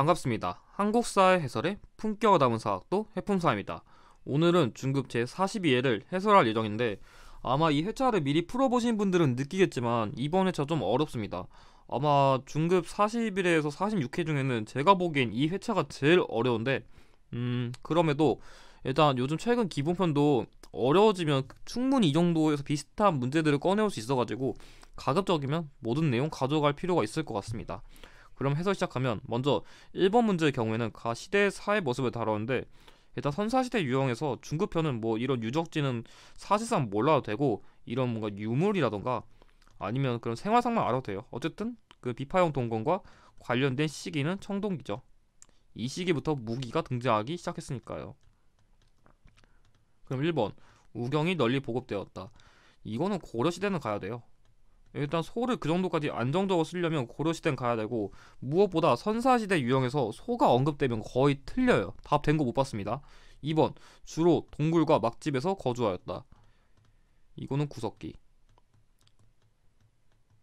반갑습니다. 한국사의해설에 품격을 담은 사학도 해품사입니다. 오늘은 중급 제42회를 해설할 예정인데 아마 이 회차를 미리 풀어보신 분들은 느끼겠지만 이번 회차 좀 어렵습니다. 아마 중급 41회에서 46회 중에는 제가 보기엔 이 회차가 제일 어려운데 음 그럼에도 일단 요즘 최근 기본편도 어려워지면 충분히 이 정도에서 비슷한 문제들을 꺼내올 수 있어가지고 가급적이면 모든 내용 가져갈 필요가 있을 것 같습니다. 그럼 해서 시작하면 먼저 1번 문제의 경우에는 가 시대 사회 모습을 다루는데 일단 선사시대 유형에서 중급편은 뭐 이런 유적지는 사실상 몰라도 되고 이런 뭔가 유물이라던가 아니면 그런 생활상만 알아도 돼요. 어쨌든 그 비파형 동건과 관련된 시기는 청동기죠. 이 시기부터 무기가 등장하기 시작했으니까요. 그럼 1번 우경이 널리 보급되었다. 이거는 고려시대는 가야 돼요. 일단 소를 그 정도까지 안정적으로 쓰려면 고려시대는 가야 되고 무엇보다 선사시대 유형에서 소가 언급되면 거의 틀려요. 답 된 거 못 봤습니다. 2번 주로 동굴과 막집에서 거주하였다. 이거는 구석기.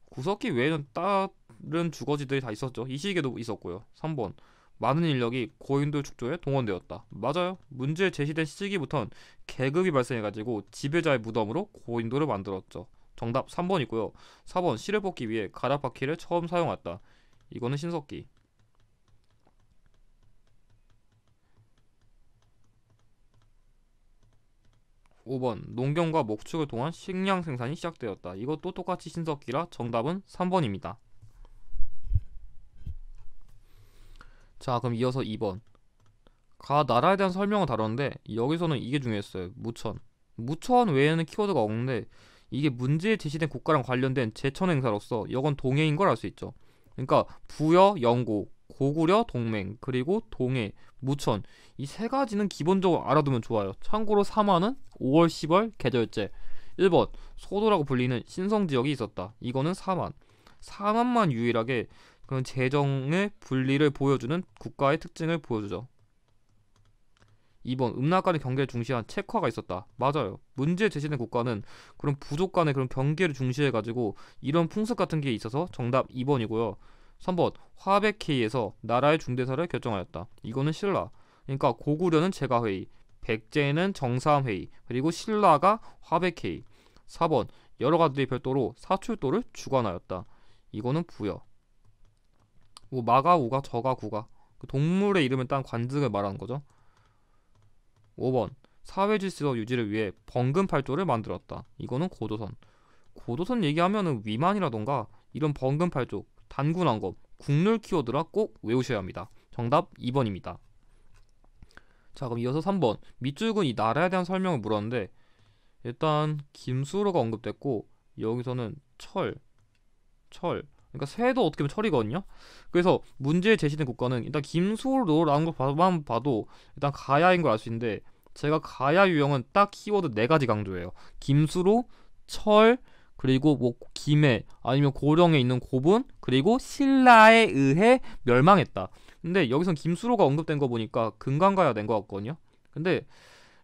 구석기 외에는 다른 주거지들이 다 있었죠. 이 시기에도 있었고요. 3번 많은 인력이 고인돌 축조에 동원되었다. 맞아요. 문제 제시된 시기부턴 계급이 발생해가지고 지배자의 무덤으로 고인돌을 만들었죠. 정답 3번이고요. 4번 실을 뽑기 위해 가라바키를 처음 사용했다. 이거는 신석기. 5번 농경과 목축을 통한 식량 생산이 시작되었다. 이것도 똑같이 신석기라 정답은 3번입니다. 자 그럼 이어서 2번 가 나라에 대한 설명을 다뤘는데 여기서는 이게 중요했어요. 무천 무천 외에는 키워드가 없는데 이게 문제에 제시된 국가랑 관련된 제천 행사로서 여건 동해인 걸 알 수 있죠. 그러니까 부여, 영고, 고구려, 동맹, 그리고 동해, 무천 이 세 가지는 기본적으로 알아두면 좋아요. 참고로 3화는 5월 10월 계절제 1번 소도라고 불리는 신성 지역이 있었다. 이거는 4만 4만만 유일하게 그런 재정의 분리를 보여주는 국가의 특징을 보여주죠. 2번 음락 간의 경계를 중시한 체화가 크 있었다. 맞아요. 문제 제시된 국가는 그런 부족 간의 그런 경계를 중시해 가지고 이런 풍습 같은 게 있어서 정답 2번이고요. 3번 화백회의에서 나라의 중대사를 결정하였다. 이거는 신라. 그러니까 고구려는 제가회의, 백제는 정사회의, 그리고 신라가 화백회의. 4번 여러 가지 별도로 사출도를 주관하였다. 이거는 부여. 뭐 마가, 우가, 저가, 구가. 그 동물의 이름을 딴 관직을 말하는 거죠. 5번 사회 질서 유지를 위해 벙금팔도를 만들었다. 이거는 고도선. 고도선 얘기하면은 위만이라던가 이런 벙금팔도 단군왕검, 국룰 키워드라 꼭 외우셔야 합니다. 정답 2번입니다. 자 그럼 이어서 3번 밑줄근이 나라에 대한 설명을 물었는데 일단 김수로가 언급됐고 여기서는 철, 철, 그러니까 쇠도 어떻게 보면 철이거든요. 그래서 문제에 제시된 국가는 일단 김수로라는 것만 봐도 일단 가야인 걸 알 수 있는데 제가 가야 유형은 딱 키워드 네 가지 강조해요. 김수로, 철, 그리고 뭐 김해 아니면 고령에 있는 고분 그리고 신라에 의해 멸망했다. 근데 여기선 김수로가 언급된 거 보니까 금강가야 된것 같거든요. 근데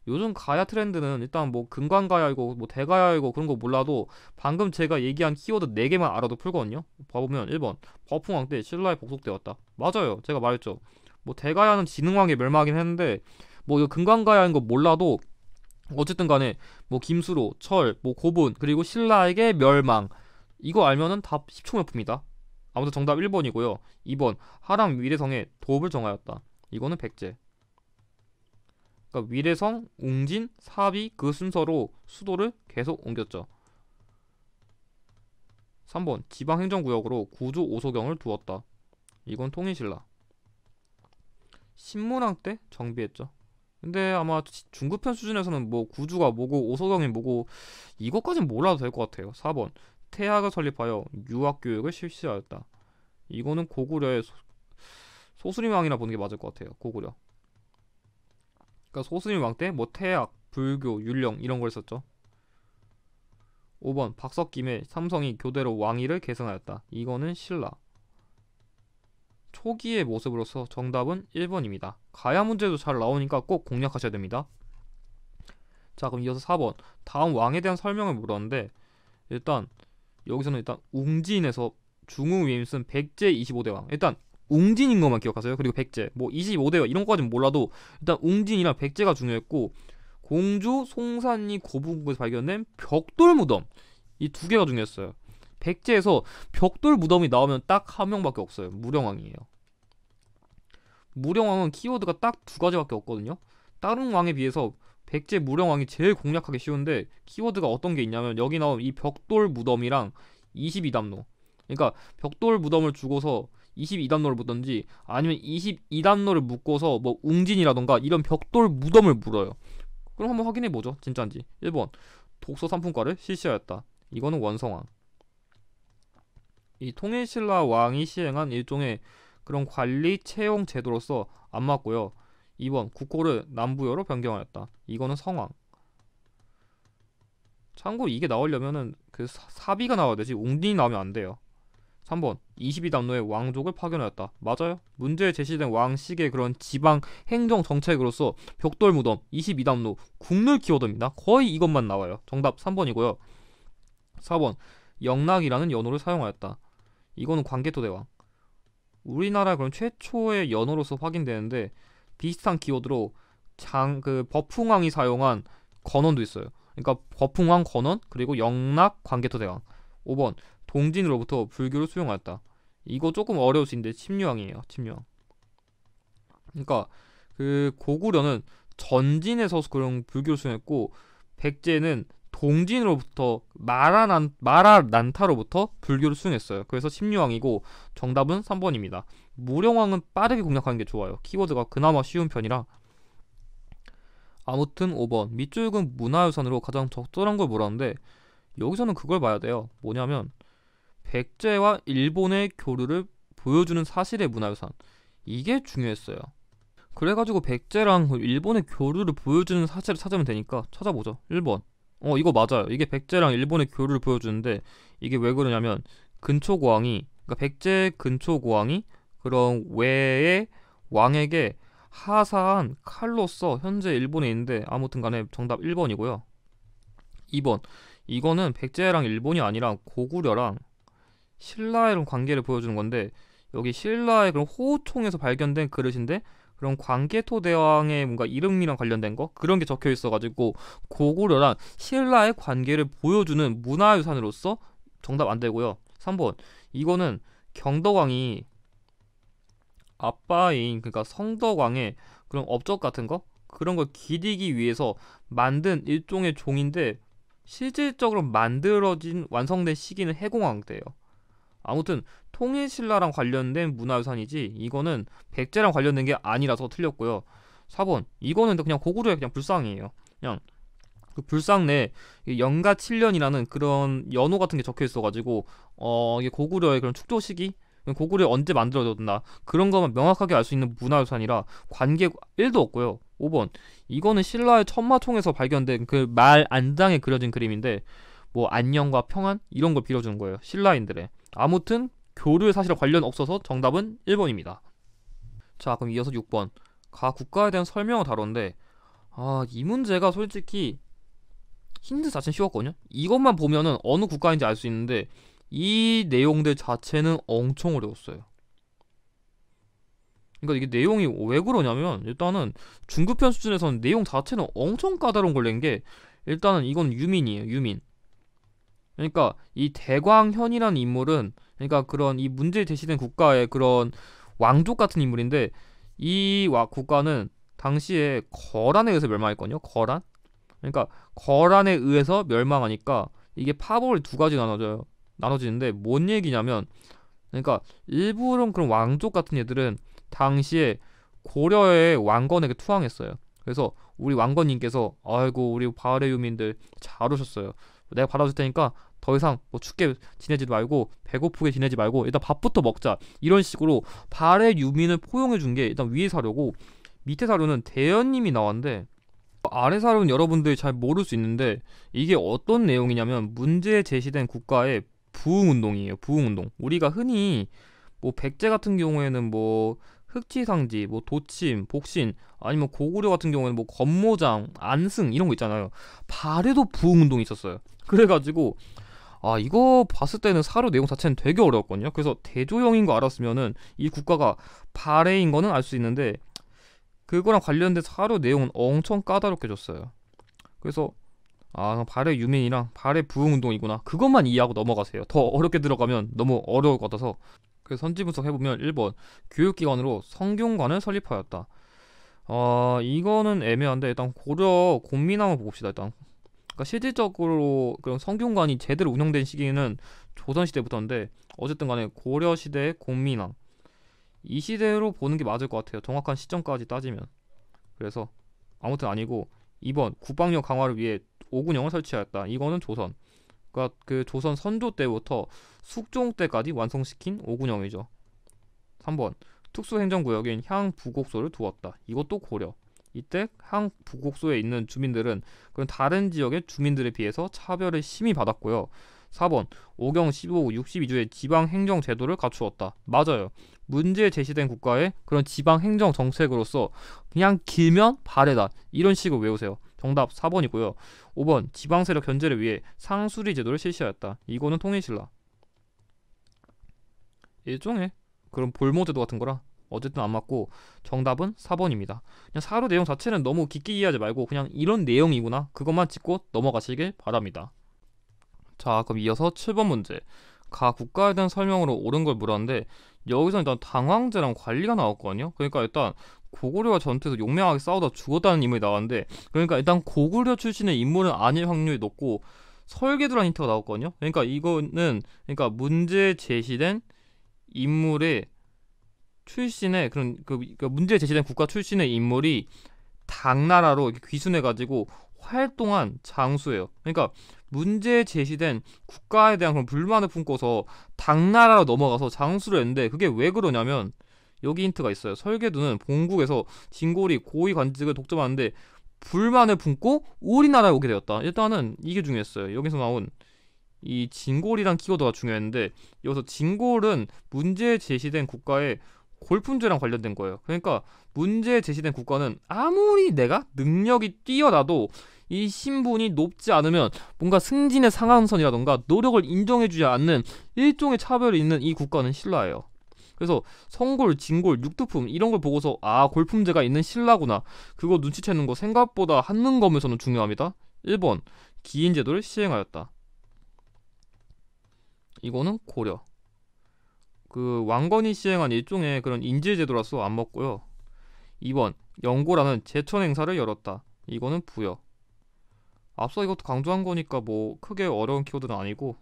요즘 가야 트렌드는 일단 뭐금관 가야이고 뭐 대가야이고 뭐 그런 거 몰라도 방금 제가 얘기한 키워드 4개만 알아도 풀거든요. 봐보면 1번 버풍왕 때 신라에 복속되었다. 맞아요. 제가 말했죠. 뭐 대가야는 진흥왕의 멸망이긴 했는데 뭐 이거 근관 가야인 거 몰라도 어쨌든 간에 뭐 김수로, 철, 뭐 고분 그리고 신라에게 멸망 이거 알면은 답 10초 명품이다. 아무튼 정답 1번이고요. 2번 하랑 위례성에 도읍을 정하였다. 이거는 백제. 그러니까 위례성, 웅진, 사비 그 순서로 수도를 계속 옮겼죠. 3번 지방행정구역으로 구조 오소경을 두었다. 이건 통일신라. 신문왕 때 정비했죠. 근데 아마 중급편 수준에서는 뭐 구주가 뭐고 오소경이 뭐고 이것까진 몰라도 될 것 같아요. 4번 태학을 설립하여 유학교육을 실시하였다. 이거는 고구려의 소, 소수림왕이나 보는 게 맞을 것 같아요. 고구려. 그러니까 소수민 왕때 뭐 태학, 불교, 율령 이런 걸 썼죠. 5번 박석김의 삼성이 교대로 왕위를 계승하였다. 이거는 신라. 초기의 모습으로서 정답은 1번입니다. 가야 문제도 잘 나오니까 꼭 공략하셔야 됩니다. 자 그럼 이어서 4번 다음 왕에 대한 설명을 물었는데 일단 여기서는 일단 웅진에서 중흥 위임 쓴 백제 25대 왕 일단 웅진인 것만 기억하세요. 그리고 백제. 뭐 25대와 이런 거까지는 몰라도 일단 웅진이랑 백제가 중요했고 공주 송산이 고분국에서 그 발견된 벽돌 무덤 이 두 개가 중요했어요. 백제에서 벽돌 무덤이 나오면 딱 한 명밖에 없어요. 무령왕이에요. 무령왕은 키워드가 딱 두 가지밖에 없거든요. 다른 왕에 비해서 백제 무령왕이 제일 공략하기 쉬운데 키워드가 어떤 게 있냐면 여기 나온 이 벽돌 무덤이랑 22담로 그러니까 벽돌 무덤을 주고서 2 2단로를 묻던지 아니면 2 2단로를 묶어서 뭐 웅진이라던가 이런 벽돌 무덤을 물어요. 그럼 한번 확인해 보죠. 진짜인지. 1번. 독서 상품과를 실시하였다. 이거는 원성왕. 이 통일신라 왕이 시행한 일종의 그런 관리 채용 제도로서 안 맞고요. 2번 국고를 남부여로 변경하였다. 이거는 성왕. 참고 이게 나오려면은 그 사비가 나와야 되지 웅진이 나오면 안 돼요. 3번 2 2단노의 왕족을 파견하였다. 맞아요. 문제에 제시된 왕식의 그런 지방 행정 정책으로서 벽돌 무덤 2 2단노국물 키워드입니다. 거의 이것만 나와요. 정답 3번이고요. 4번 영락이라는 연호를 사용하였다. 이거는 관개토대왕. 우리나라 그런 최초의 연호로서 확인되는데 비슷한 키워드로 장그 버풍왕이 사용한 건원도 있어요. 그러니까 버풍왕 건원 그리고 영락 관개토대왕. 5번 동진으로부터 불교를 수용하였다. 이거 조금 어려울 수 있는데 침류왕이에요. 침류왕. 그러니까 그 고구려는 전진에서 그런 불교를 수용했고 백제는 동진으로부터 마라난 마라난타로부터 불교를 수용했어요. 그래서 침류왕이고 정답은 3번입니다. 무령왕은 빠르게 공략하는 게 좋아요. 키워드가 그나마 쉬운 편이라 아무튼 5번 밑줄은 문화유산으로 가장 적절한 걸 뭐라는데 여기서는 그걸 봐야 돼요. 뭐냐면 백제와 일본의 교류를 보여주는 사실의 문화유산 이게 중요했어요 그래가지고 백제랑 일본의 교류를 보여주는 사실을 찾으면 되니까 찾아보죠 1번 어 이거 맞아요 이게 백제랑 일본의 교류를 보여주는데 이게 왜 그러냐면 근초고왕이 그러니까 백제 근초고왕이 그런 외의 왕에게 하사한 칼로서 현재 일본에 있는데 아무튼 간에 정답 1번이고요 2번 이거는 백제랑 일본이 아니라 고구려랑 신라의 관계를 보여주는 건데 여기 신라의 그런 호우총에서 발견된 그릇인데 그런 광개토 대왕의 뭔가 이름이랑 관련된 거 그런 게 적혀 있어가지고 고구려랑 신라의 관계를 보여주는 문화유산으로서 정답 안 되고요. 3번 이거는 경덕왕이 아빠인 그러니까 성덕왕의 그런 업적 같은 거 그런 걸 기리기 위해서 만든 일종의 종인데 실질적으로 만들어진 완성된 시기는 해공왕 때예요. 아무튼 통일신라랑 관련된 문화유산이지 이거는 백제랑 관련된 게 아니라서 틀렸고요. 4번 이거는 그냥 고구려의 그냥 불상이에요. 그냥 그 불상 내 연가 7년이라는 그런 연호 같은 게 적혀 있어가지고 어 이게 고구려의 그런 축조 시기 고구려 언제 만들어졌나 그런 것만 명확하게 알 수 있는 문화유산이라 관계 1도 없고요. 5번 이거는 신라의 천마총에서 발견된 그 말 안장에 그려진 그림인데 뭐 안녕과 평안 이런 걸 빌어주는 거예요. 신라인들의 아무튼 교류의 사실과 관련 없어서 정답은 1번입니다. 자 그럼 이어서 6번 각 국가에 대한 설명을 다뤘는데 아 이 문제가 솔직히 힌트 자체는 쉬웠거든요. 이것만 보면은 어느 국가인지 알 수 있는데 이 내용들 자체는 엄청 어려웠어요. 그러니까 이게 내용이 왜 그러냐면 일단은 중급편 수준에서는 내용 자체는 엄청 까다로운 걸 낸 게 일단은 이건 유민이에요. 유민. 그러니까 이 대광현이라는 인물은 그러니까 그런 이 문제 제시된 국가의 그런 왕족 같은 인물인데 이 국가는 당시에 거란에 의해서 멸망했거든요. 거란. 그러니까 거란에 의해서 멸망하니까 이게 파벌이 두 가지 나눠져요. 나눠지는데 뭔 얘기냐면 그러니까 일부는 그런 왕족 같은 애들은 당시에 고려의 왕건에게 투항했어요. 그래서 우리 왕건님께서 아이고 우리 바레 유민들 잘 오셨어요. 내가 받아줄 테니까 더 이상 뭐 춥게 지내지 말고 배고프게 지내지 말고 일단 밥부터 먹자 이런 식으로 발의 유민을 포용해 준 게 일단 위에 사료고 밑에 사료는 대현님이 나왔는데 아래 사료는 여러분들이 잘 모를 수 있는데 이게 어떤 내용이냐면 문제에 제시된 국가의 부흥 운동이에요 부흥 운동 우리가 흔히 뭐 백제 같은 경우에는 뭐 흑지상지, 뭐 도침, 복신, 아니면 뭐 고구려 같은 경우에는 뭐 건모장, 안승 이런 거 있잖아요. 발에도 부흥운동이 있었어요. 그래가지고 아 이거 봤을 때는 사료 내용 자체는 되게 어려웠거든요. 그래서 대조영인 거 알았으면은 이 국가가 발해인 거는 알 수 있는데 그거랑 관련된 사료 내용은 엄청 까다롭게 줬어요. 그래서 아 발해 유민이랑 발해 부흥운동이구나 그것만 이해하고 넘어가세요. 더 어렵게 들어가면 너무 어려울 것 같아서 그 선지 분석해보면 1번 교육기관으로 성균관을 설립하였다. 어, 이거는 애매한데 일단 고려 공민왕을 봅시다 일단. 그러니까 실질적으로 그런 성균관이 제대로 운영된 시기는 조선시대부터인데 어쨌든 간에 고려시대 공민왕 이 시대로 보는 게 맞을 것 같아요. 정확한 시점까지 따지면. 그래서 아무튼 아니고 2번 국방력 강화를 위해 오군영을 설치하였다. 이거는 조선. 그러니까 그 조선 선조 때부터 숙종 때까지 완성시킨 오군형이죠 3번 특수행정구역인 향부곡소를 두었다. 이것도 고려. 이때 향부곡소에 있는 주민들은 그런 다른 지역의 주민들에 비해서 차별을 심히 받았고요. 4번 오경 15, 62조의 지방행정제도를 갖추었다. 맞아요. 문제 제시된 국가의 그런 지방행정 정책으로서 그냥 길면 발해다 이런 식으로 외우세요. 정답 4번이고요. 5번 지방 세력 견제를 위해 상수리 제도를 실시하였다. 이거는 통일신라. 일종의 그런 볼모 제도 같은 거라 어쨌든 안 맞고 정답은 4번입니다. 그냥 사로 내용 자체는 너무 깊게 이해하지 말고 그냥 이런 내용이구나 그것만 짚고 넘어가시길 바랍니다. 자 그럼 이어서 7번 문제 각 국가에 대한 설명으로 옳은 걸 물었는데 여기서 일단 당황제랑 관리가 나왔거든요. 그러니까 일단 고구려와 전투에서 용맹하게 싸우다 죽었다는 인물이 나왔는데 그러니까 일단 고구려 출신의 인물은 아닐 확률이 높고 설계도란 힌트가 나왔거든요. 그러니까 이거는 그러니까 문제 제시된 인물의 출신의 그런 그그 그러니까 문제 제시된 국가 출신의 인물이 당나라로 귀순해 가지고 활동한 장수예요. 그러니까 문제 제시된 국가에 대한 그런 불만을 품고서 당나라로 넘어가서 장수를 했는데 그게 왜 그러냐면 여기 힌트가 있어요. 설계도는 본국에서 진골이 고위 관직을 독점하는데 불만을 품고 우리나라에 오게 되었다. 일단은 이게 중요했어요. 여기서 나온 이 진골이란 키워드가 중요했는데 여기서 진골은 문제 에 제시된 국가의 골품제랑 관련된 거예요. 그러니까 문제 에 제시된 국가는 아무리 내가 능력이 뛰어나도 이 신분이 높지 않으면 뭔가 승진의 상한선이라던가 노력을 인정해주지 않는 일종의 차별이 있는 이 국가는 신라예요. 그래서 성골, 진골, 육두품 이런 걸 보고서 아 골품제가 있는 신라구나 그거 눈치채는 거 생각보다 한능검에서는 중요합니다. 1번 기인제도를 시행하였다. 이거는 고려. 그 왕건이 시행한 일종의 그런 인질제도라서 안 먹고요. 2번 영고라는 제천 행사를 열었다. 이거는 부여. 앞서 이것도 강조한 거니까 뭐 크게 어려운 키워드는 아니고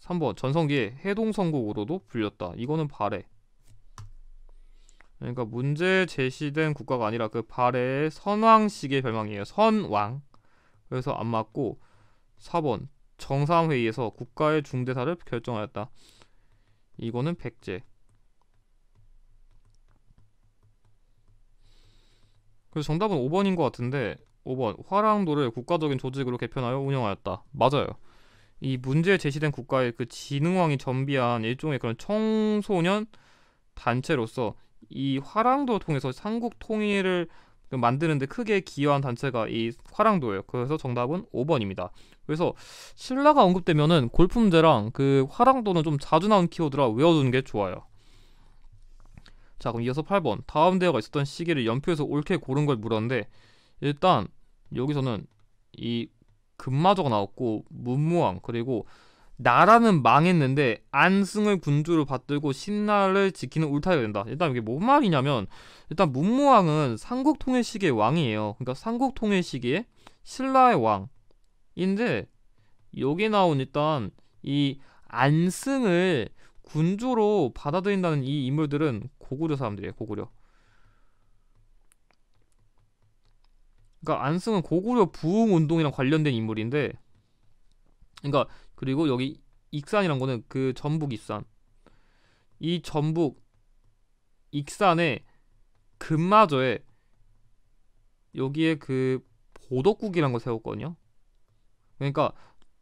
3번 전성기에해동성국으로도 불렸다. 이거는 발해. 그러니까 문제 제시된 국가가 아니라 그 발해의 선왕식의 별망이에요 선왕. 그래서 안 맞고 4번 정상회의에서 국가의 중대사를 결정하였다. 이거는 백제. 그래서 정답은 5번인 것 같은데 5번 화랑도를 국가적인 조직으로 개편하여 운영하였다. 맞아요. 이 문제에 제시된 국가의 그지능왕이 전비한 일종의 그런 청소년 단체로서 이 화랑도 통해서 삼국 통일을 그 만드는데 크게 기여한 단체가 이 화랑도예요. 그래서 정답은 5번입니다. 그래서 신라가 언급되면은 골품제랑 그 화랑도는 좀 자주 나온 키워드라 외워두는 게 좋아요. 자 그럼 이어서 8번 다음 대화가 있었던 시기를 연표에서 옳게 고른 걸 물었는데 일단 여기서는 이 금마도가 나왔고 문무왕 그리고 나라는 망했는데 안승을 군주로 받들고 신라를 지키는 울타리가 된다. 일단 이게 뭔 말이냐면 일단 문무왕은 삼국통일 시기의 왕이에요. 그러니까 삼국통일 시기에 신라의 왕인데 여기 나온 일단 이 안승을 군주로 받아들인다는 이 인물들은 고구려 사람들이에요. 고구려. 그러니까 안승은 고구려 부흥 운동이랑 관련된 인물인데 그러니까 그리고 여기 익산이란 거는 그 전북 익산 이 전북 익산에 금마저에 여기에 그 보덕국이란 걸 세웠거든요. 그러니까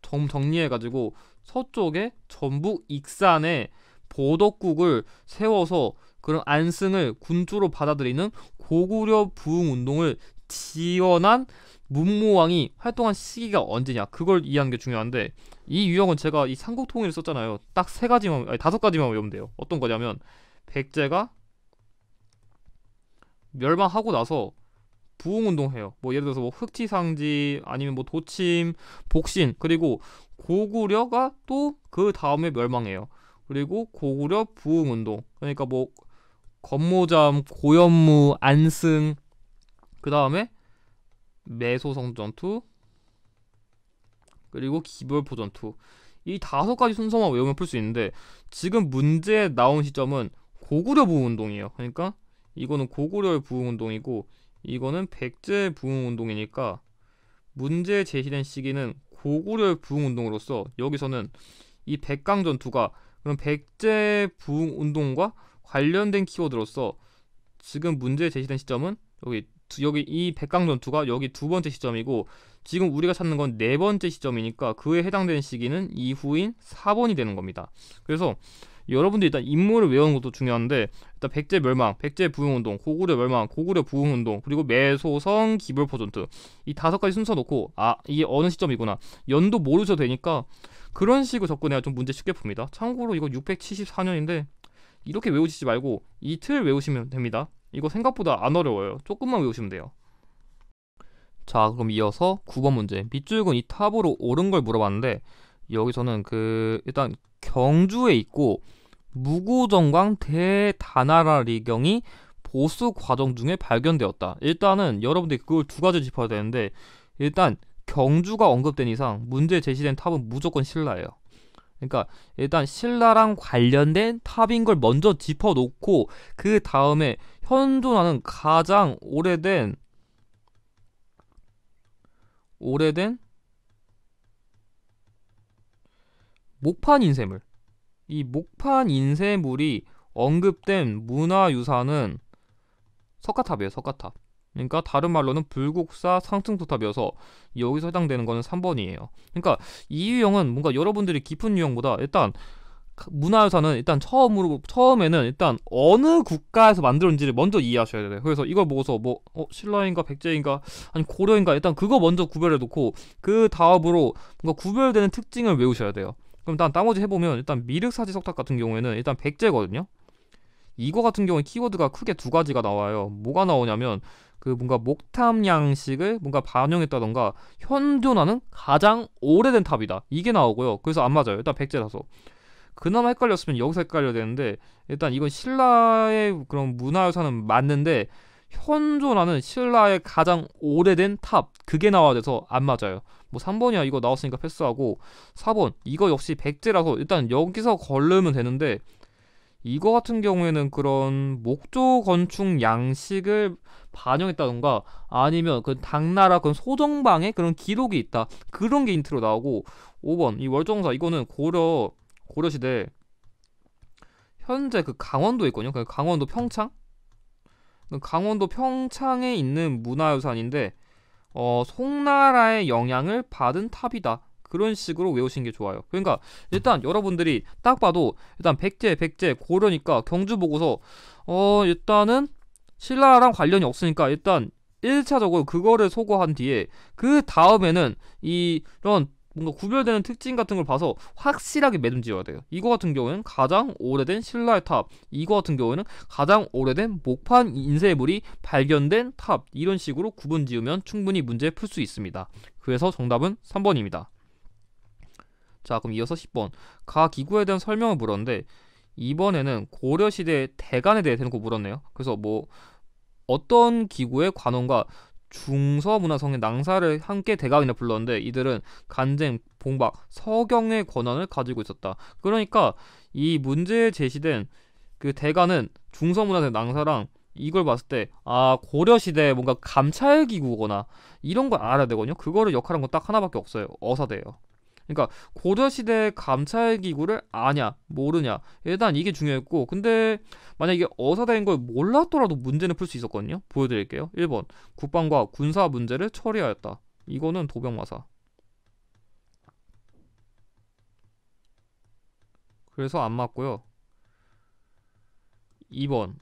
정 정리해가지고 서쪽에 전북 익산에 보덕국을 세워서 그런 안승을 군주로 받아들이는 고구려 부흥 운동을 지원한 문무왕이 활동한 시기가 언제냐 그걸 이해하는 게 중요한데 이 유형은 제가 이 삼국통일을 썼잖아요 딱 세 가지만 아니 다섯 가지만 외우면 돼요 어떤 거냐면 백제가 멸망하고 나서 부흥운동 해요 뭐 예를 들어서 뭐 흑치상지 아니면 뭐 도침 복신 그리고 고구려가 또 그 다음에 멸망해요 그리고 고구려 부흥운동 그러니까 뭐 건모잠 고현무 안승 그 다음에 메소성 전투 그리고 기벌포 전투 이 다섯 가지 순서만 외우면 풀 수 있는데 지금 문제에 나온 시점은 고구려 부흥운동이에요 그러니까 이거는 고구려의 부흥운동이고 이거는 백제 부흥운동이니까 문제 제시된 시기는 고구려의 부흥운동으로서 여기서는 이 백강 전투가 그럼 백제 부흥운동과 관련된 키워드로서 지금 문제 제시된 시점은 여기 여기 이 백강전투가 여기 두 번째 시점이고 지금 우리가 찾는 건 네 번째 시점이니까 그에 해당되는 시기는 이후인 4번이 되는 겁니다. 그래서 여러분들 일단 임무를 외우는 것도 중요한데 일단 백제 멸망, 백제 부흥운동, 고구려 멸망, 고구려 부흥운동 그리고 매소성 기별 퍼전트 이 다섯 가지 순서 놓고 아 이게 어느 시점이구나 연도 모르셔도 되니까 그런 식으로 접근해야 좀 문제 쉽게 풉니다. 참고로 이거 674년인데 이렇게 외우시지 말고 이 틀 외우시면 됩니다. 이거 생각보다 안 어려워요. 조금만 외우시면 돼요. 자, 그럼 이어서 9번 문제. 밑줄은 이 탑으로 오른 걸 물어봤는데 여기서는 그 일단 경주에 있고 무구정광 대다나라리경이 보수 과정 중에 발견되었다. 일단은 여러분들이 그걸 두 가지 짚어야 되는데 일단 경주가 언급된 이상 문제 제시된 탑은 무조건 신라예요. 그러니까 일단 신라랑 관련된 탑인 걸 먼저 짚어놓고 그 다음에 현존하는 가장 오래된 오래된 목판 인쇄물 이 목판 인쇄물이 언급된 문화유산은 석가탑이에요 석가탑 그러니까 다른 말로는 불국사 상승투탑이어서 여기서 해당되는 거는 3번이에요. 그러니까 이 유형은 뭔가 여러분들이 깊은 유형보다 일단 문화유산은 일단 처음으로 처음에는 일단 어느 국가에서 만들었는지를 먼저 이해하셔야 돼요. 그래서 이걸 보고서 뭐 어, 신라인가 백제인가 아니 고려인가 일단 그거 먼저 구별해 놓고 그 다음으로 뭔가 구별되는 특징을 외우셔야 돼요. 그럼 일단 나머지 해보면 일단 미륵사지 석탑 같은 경우에는 일단 백제거든요. 이거 같은 경우에 키워드가 크게 두 가지가 나와요. 뭐가 나오냐면 그 뭔가 목탑 양식을 뭔가 반영했다던가 현존하는 가장 오래된 탑이다. 이게 나오고요. 그래서 안 맞아요. 일단 백제라서. 그나마 헷갈렸으면 여기서 헷갈려야 되는데 일단 이건 신라의 그런 문화유산은 맞는데 현존하는 신라의 가장 오래된 탑 그게 나와야 돼서 안 맞아요. 뭐 3번이야 이거 나왔으니까 패스하고 4번 이거 역시 백제라서 일단 여기서 걸르면 되는데 이거 같은 경우에는 그런 목조 건축 양식을 반영했다던가 아니면 그 당나라 그 소정방의 그런 기록이 있다 그런 게 힌트로 나오고 5번 이 월정사 이거는 고려 고려 시대 현재 그 강원도에 있거든요. 그 강원도 평창 그 강원도 평창에 있는 문화유산인데 어, 송나라의 영향을 받은 탑이다. 그런 식으로 외우시는 게 좋아요. 그러니까 일단 여러분들이 딱 봐도 일단 백제, 백제 고려니까 경주 보고서 어 일단은 신라랑 관련이 없으니까 일단 1차적으로 그거를 소거한 뒤에 그 다음에는 이런 뭔가 구별되는 특징 같은 걸 봐서 확실하게 매듭지어야 돼요. 이거 같은 경우에는 가장 오래된 신라의 탑, 이거 같은 경우에는 가장 오래된 목판 인쇄물이 발견된 탑 이런 식으로 구분 지으면 충분히 문제 풀 수 있습니다. 그래서 정답은 3번입니다. 자, 그럼 이어서 10번. 가 기구에 대한 설명을 물었는데 이번에는 고려 시대 대관에 대해 대놓고 물었네요. 그래서 뭐 어떤 기구의 관원과 중서문화성의 낭사를 함께 대관이라 불렀는데 이들은 간쟁, 봉박, 서경의 권한을 가지고 있었다. 그러니까 이 문제에 제시된 그대관은 중서문화의 성 낭사랑 이걸 봤을 때 아 고려시대 뭔가 감찰 기구거나 이런 걸 알아야 되거든요. 그거를 역할한 건 딱 하나밖에 없어요. 어사대예요. 그러니까 고려 시대 감찰 기구를 아냐 모르냐 일단 이게 중요했고 근데 만약 에 어사대인 걸 몰랐더라도 문제는 풀 수 있었거든요. 보여드릴게요. 1번 국방과 군사 문제를 처리하였다. 이거는 도병마사. 그래서 안 맞고요. 2번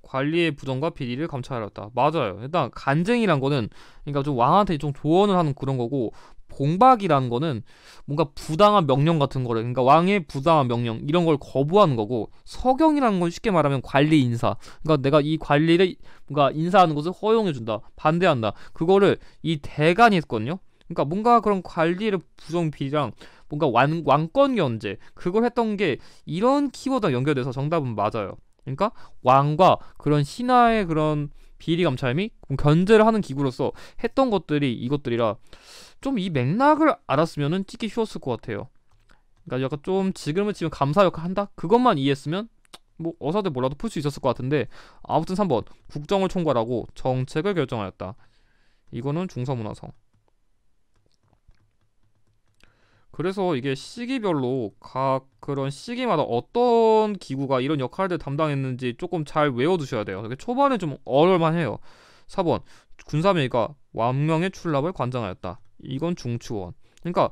관리의 부정과 비리를 감찰하였다. 맞아요. 일단 간쟁이란 거는 그러니까 좀 왕한테 좀 조언을 하는 그런 거고 봉박이라는 거는 뭔가 부당한 명령 같은 거를 그러니까 왕의 부당한 명령 이런 걸 거부하는 거고 서경이라는 건 쉽게 말하면 관리 인사 그러니까 내가 이 관리를 뭔가 인사하는 것을 허용해 준다 반대한다 그거를 이 대간이 했거든요 그러니까 뭔가 그런 관리를 부정비랑 뭔가 왕, 왕권 견제 그걸 했던 게 이런 키워드와 연결돼서 정답은 맞아요 그러니까 왕과 그런 신하의 그런 비리 감찰 및 견제를 하는 기구로서 했던 것들이 이것들이라 좀이 맥락을 알았으면은 찍기 쉬웠을 것 같아요. 그러니까 약간 좀 지금은 지금 감사 역할 한다? 그것만 이해했으면 뭐 어사들 몰라도 풀 수 있었을 것 같은데 아무튼 3번 국정을 총괄하고 정책을 결정하였다. 이거는 중서문화성. 그래서 이게 시기별로 각 그런 시기마다 어떤 기구가 이런 역할을 담당했는지 조금 잘 외워두셔야 돼요. 초반에 좀 어려만 울 해요. 4번 군사매가 명 완명의 출납을 관장하였다. 이건 중추원. 그러니까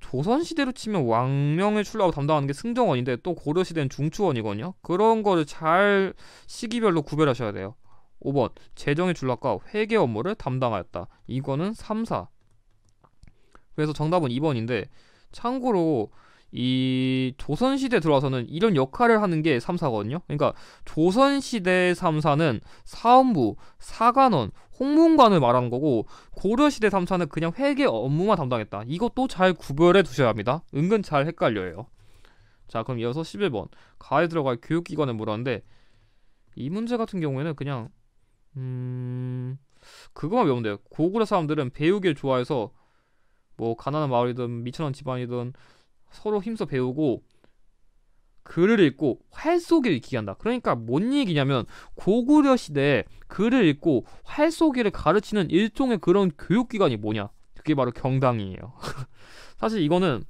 조선시대로 치면 왕명의 출라고 담당하는 게 승정원인데 또 고려시대는 중추원이거든요. 그런 거를 잘 시기별로 구별하셔야 돼요. 5번 재정의 줄납과 회계 업무를 담당하였다. 이거는 3사. 그래서 정답은 2번인데 참고로 이 조선시대 들어와서는 이런 역할을 하는 게 3사거든요. 그러니까 조선시대 3사는 사원부, 사관원, 홍문관을 말하는 거고 고려시대 3사는 그냥 회계 업무만 담당했다. 이것도 잘 구별해 두셔야 합니다. 은근 잘 헷갈려요. 자 그럼 이어서 11번 가에 들어갈 교육기관을 물었는데 이 문제 같은 경우에는 그냥 음 그거만 외우면 돼요. 고구려 사람들은 배우길 좋아해서 뭐 가난한 마을이든 미천한 집안이든 서로 힘써 배우고 글을 읽고 활쏘기를 익히게 한다. 그러니까 뭔 얘기냐면 고구려 시대에 글을 읽고 활쏘기를 가르치는 일종의 그런 교육기관이 뭐냐? 그게 바로 경당이에요. 사실 이거는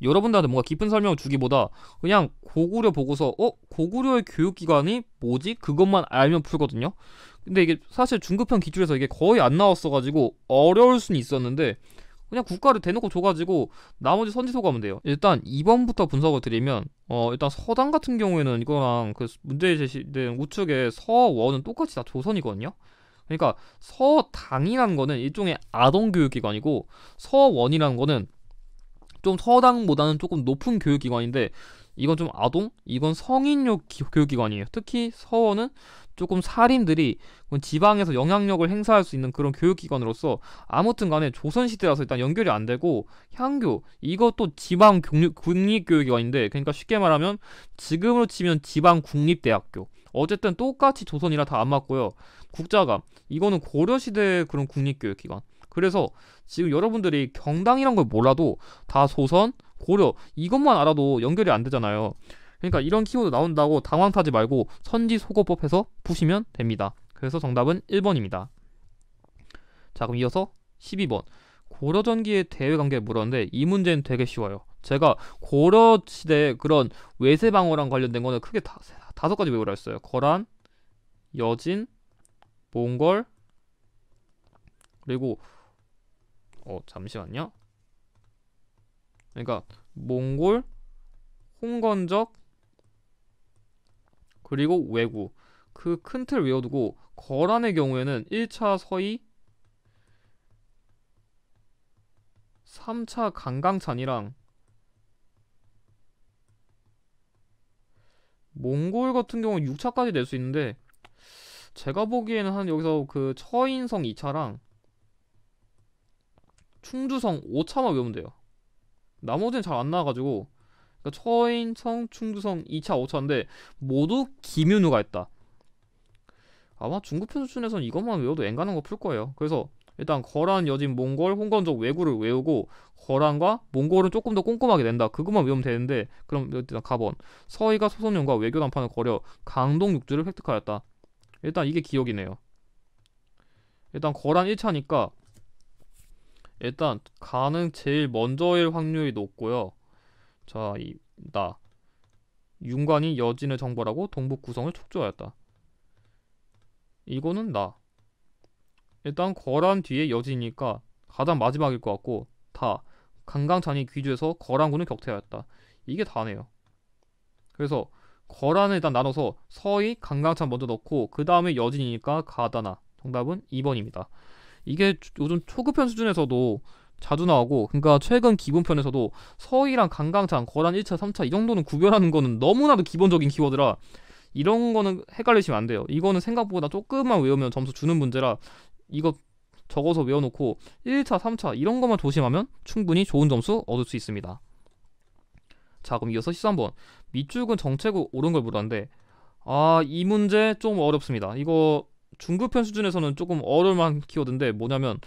여러분들한테 뭔가 깊은 설명을 주기보다 그냥 고구려 보고서 어 고구려의 교육기관이 뭐지 그것만 알면 풀거든요. 근데 이게 사실 중급형 기출에서 이게 거의 안 나왔어가지고 어려울 수는 있었는데 그냥 국가를 대놓고 줘가지고 나머지 선지서 가면 돼요. 일단 2번부터 분석을 드리면 어 일단 서당 같은 경우에는 이거랑 그 문제 제시된 우측에 서원은 똑같이 다 조선이거든요. 그러니까 서당이라는 거는 일종의 아동교육기관이고 서원이라는 거는 좀 서당보다는 조금 높은 교육기관인데 이건 좀 아동, 이건 성인용 교육기관이에요. 특히 서원은 조금 살인들이 지방에서 영향력을 행사할 수 있는 그런 교육기관으로서 아무튼 간에 조선시대라서 일단 연결이 안 되고 향교 이것도 지방 국립교육기관인데 그러니까 쉽게 말하면 지금으로 치면 지방 국립대학교 어쨌든 똑같이 조선이라 다 안 맞고요 국자가 이거는 고려시대 그런 국립교육기관 그래서 지금 여러분들이 경당이란 걸 몰라도 다 조선 고려 이것만 알아도 연결이 안 되잖아요 그러니까 이런 키워드 나온다고 당황타지 말고 선지소거법 해서 푸시면 됩니다. 그래서 정답은 1번입니다. 자 그럼 이어서 12번 고려전기의 대외관계 물었는데 이 문제는 되게 쉬워요. 제가 고려시대 그런 외세방어랑 관련된 거는 크게 다, 다섯 가지 외우라 했어요. 거란, 여진, 몽골, 그리고 어 잠시만요. 그러니까 몽골, 홍건적, 그리고 외구 그 큰 틀 외워두고 거란의 경우에는 1차 서이 3차 강강찬이랑 몽골 같은 경우 는 6차까지 낼 수 있는데 제가 보기에는 한 여기서 그 처인성 2차랑 충주성 5차만 외우면 돼요. 나머지는 잘 안 나와가지고 그러니까 처인, 성, 충주성 2차, 5차인데 모두 김윤우가 했다. 아마 중국편 수준에선 이것만 외워도 앵간한거 풀 거예요. 그래서 일단 거란, 여진, 몽골, 홍건적, 외구를 외우고 거란과 몽골은 조금 더 꼼꼼하게 낸다. 그것만 외우면 되는데 그럼 일단 가본 서희가 소선령과 외교 담판을 거려 강동 육주를 획득하였다. 일단 이게 기억이네요. 일단 거란 1차니까 일단 가는 제일 먼저일 확률이 높고요. 자, 이, 나. 윤관이 여진을 정벌하고 동북 구성을 촉조하였다. 이거는 나. 일단 거란 뒤에 여진이니까 가장 마지막일 것 같고 다 강강찬이 귀주에서 거란군을 격퇴하였다. 이게 다네요. 그래서 거란을 일단 나눠서 서희, 강강찬 먼저 넣고 그 다음에 여진이니까 가다나. 정답은 2번입니다. 이게 요즘 초급편 수준에서도 자주 나오고 그러니까 최근 기본편에서도 서희랑 강강찬, 거란 1차, 3차 이 정도는 구별하는 거는 너무나도 기본적인 키워드라 이런 거는 헷갈리시면 안 돼요. 이거는 생각보다 조금만 외우면 점수 주는 문제라 이거 적어서 외워놓고 1차, 3차 이런 것만 조심하면 충분히 좋은 점수 얻을 수 있습니다. 자 그럼 이어서 13번 밑줄은 정체고 오른 걸 물었는데 아 이 문제 좀 어렵습니다. 이거 중급편 수준에서는 조금 어려울만 키워드인데 뭐냐면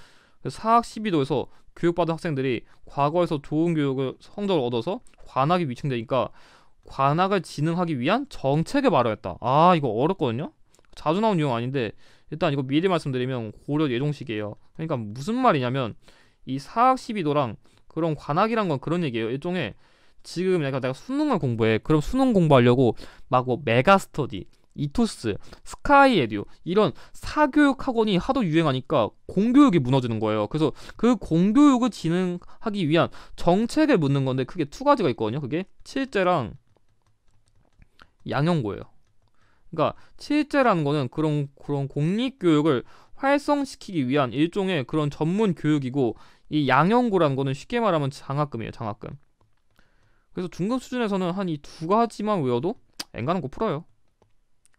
그 사학 12도에서 교육받은 학생들이 과거에서 좋은 교육을 성적을 얻어서 관학이 위층되니까 관학을 진흥하기 위한 정책에 마련했다. 아 이거 어렵거든요. 자주 나온 유형 아닌데 일단 이거 미리 말씀드리면 고려 예종식이에요. 그러니까 무슨 말이냐면 이 사학 12도랑 그런 관학이란 건 그런 얘기예요. 일종의 지금 내가 내가 수능을 공부해. 그럼 수능 공부하려고 막 뭐 메가 스터디, 이토스, 스카이 에듀 이런 사교육 학원이 하도 유행하니까 공교육이 무너지는 거예요. 그래서 그 공교육을 진행하기 위한 정책을 묻는 건데 크게 두 가지가 있거든요. 그게 7제랑 양형고예요. 그러니까 7제라는 거는 그런 그런 공립 교육을 활성시키기 위한 일종의 그런 전문 교육이고 이 양형고라는 거는 쉽게 말하면 장학금이에요. 장학금. 그래서 중급 수준에서는 한 이 두 가지만 외워도 엔간한거 풀어요.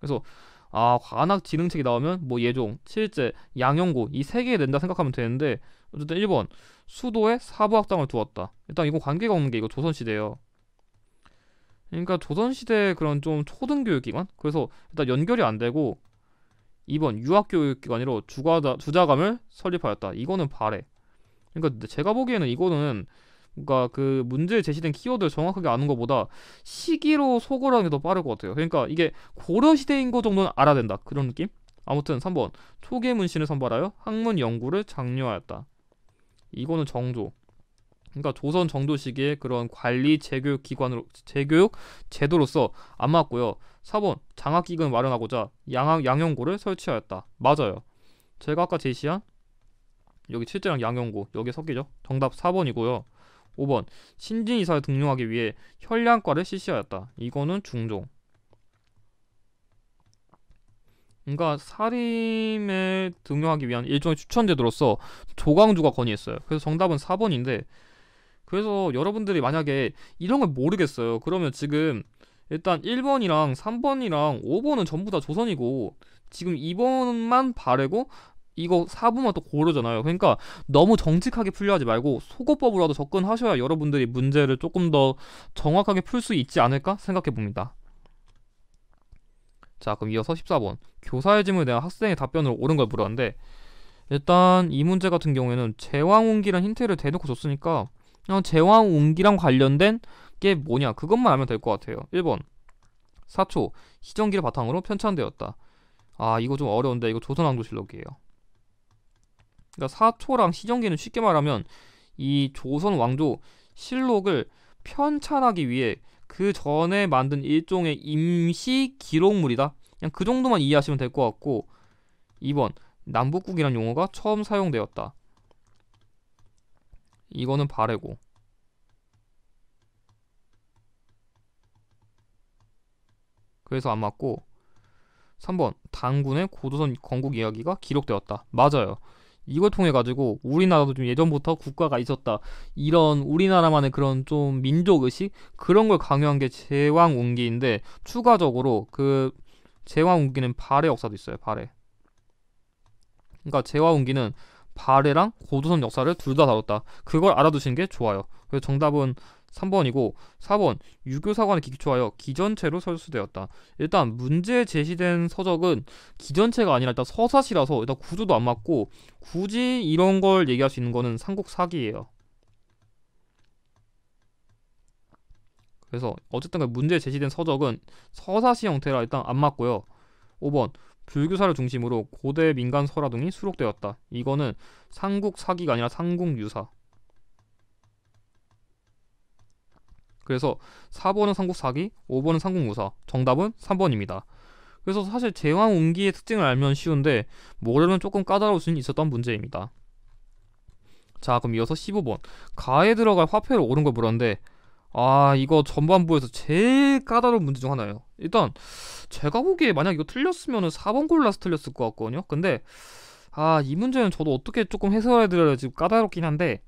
그래서 아 관악 지능책이 나오면 뭐 예종, 칠제, 양영고 이 세 개된다 생각하면 되는데 어쨌든 1번 수도에 사부학당을 두었다. 일단 이거 관계가 없는 게 이거 조선시대예요. 그러니까 조선시대 그런 좀 초등교육기관 그래서 일단 연결이 안 되고 2번 유학교육기관으로 주가다 주자감을 설립하였다. 이거는 발해. 그러니까 제가 보기에는 이거는 그러니까 그 문제에 제시된 키워드를 정확하게 아는 것보다 시기로 소거하는 게 더 빠를 것 같아요. 그러니까 이게 고려 시대인 거 정도는 알아야 된다. 그런 느낌? 아무튼 3번 초계 문신을 선발하여 학문 연구를 장려하였다. 이거는 정조. 그러니까 조선 정조 시기에 그런 관리 재교육 기관으로 재교육 제도로서 안 맞고요. 4번 장학기금 마련하고자 양학 양연고를 설치하였다. 맞아요. 제가 아까 제시한 여기 실제랑 양연고 여기 섞이죠. 정답 4번이고요. 5번 신진 이사에 등용하기 위해 혈량과를 실시하였다. 이거는 중종. 그러니까 사림에 등용하기 위한 일종의 추천제도로서 조광주가 건의했어요. 그래서 정답은 4번인데 그래서 여러분들이 만약에 이런 걸 모르겠어요. 그러면 지금 일단 1번이랑 3번이랑 5번은 전부 다 조선이고 지금 2번만 바르고 이거 4부만또 고르잖아요. 그러니까 너무 정직하게 풀려하지 말고 소거법으로라도 접근하셔야 여러분들이 문제를 조금 더 정확하게 풀 수 있지 않을까 생각해 봅니다. 자 그럼 이어서 14번 교사의 질문에 대한 학생의 답변으로 옳은 걸 물었는데 일단 이 문제 같은 경우에는 제왕옹기란 힌트를 대놓고 줬으니까 그냥 제왕옹기랑 관련된 게 뭐냐 그것만 알면 될 것 같아요 1번 사초 희정기를 바탕으로 편찬되었다 아 이거 좀 어려운데 이거 조선왕조 실록이에요 그러니까 사초랑 시정기는 쉽게 말하면 이 조선 왕조 실록을 편찬하기 위해 그 전에 만든 일종의 임시 기록물이다. 그냥 그 정도만 이해하시면 될 것 같고 2번 남북국이란 용어가 처음 사용되었다. 이거는 바래고 그래서 안 맞고 3번 당군의 고조선 건국 이야기가 기록되었다. 맞아요. 이걸 통해 가지고 우리나라도 좀 예전부터 국가가 있었다 이런 우리나라만의 그런 좀 민족 의식 그런 걸 강요한 게 제왕 운기인데 추가적으로 그 제왕 운기는 발해 역사도 있어요 발해 그러니까 제왕 운기는 발해랑 고조선 역사를 둘 다 다뤘다 그걸 알아두시는 게 좋아요 그래서 정답은 3번이고 4번 유교사관에 기초하여 기전체로 설수되었다. 일단 문제 제시된 서적은 기전체가 아니라 일단 서사시라서 일단 구조도 안 맞고 굳이 이런 걸 얘기할 수 있는 거는 삼국 사기예요. 그래서 어쨌든 그 문제 제시된 서적은 서사시 형태라 일단 안 맞고요. 5번 불교사를 중심으로 고대 민간 설화등이 수록되었다. 이거는 삼국 사기가 아니라 삼국 유사. 그래서 4번은 삼국사기, 5번은 삼국무사. 정답은 3번입니다. 그래서 사실 제왕 운기의 특징을 알면 쉬운데 모르면 조금 까다로울 수는 있었던 문제입니다. 자 그럼 이어서 15번 가에 들어갈 화폐를 오른 걸 물었는데 아 이거 전반부에서 제일 까다로운 문제 중 하나예요 일단 제가 보기에 만약 이거 틀렸으면 4번 골라서 틀렸을 것 같거든요 근데 아이 문제는 저도 어떻게 조금 해설해드려야 지 까다롭긴 한데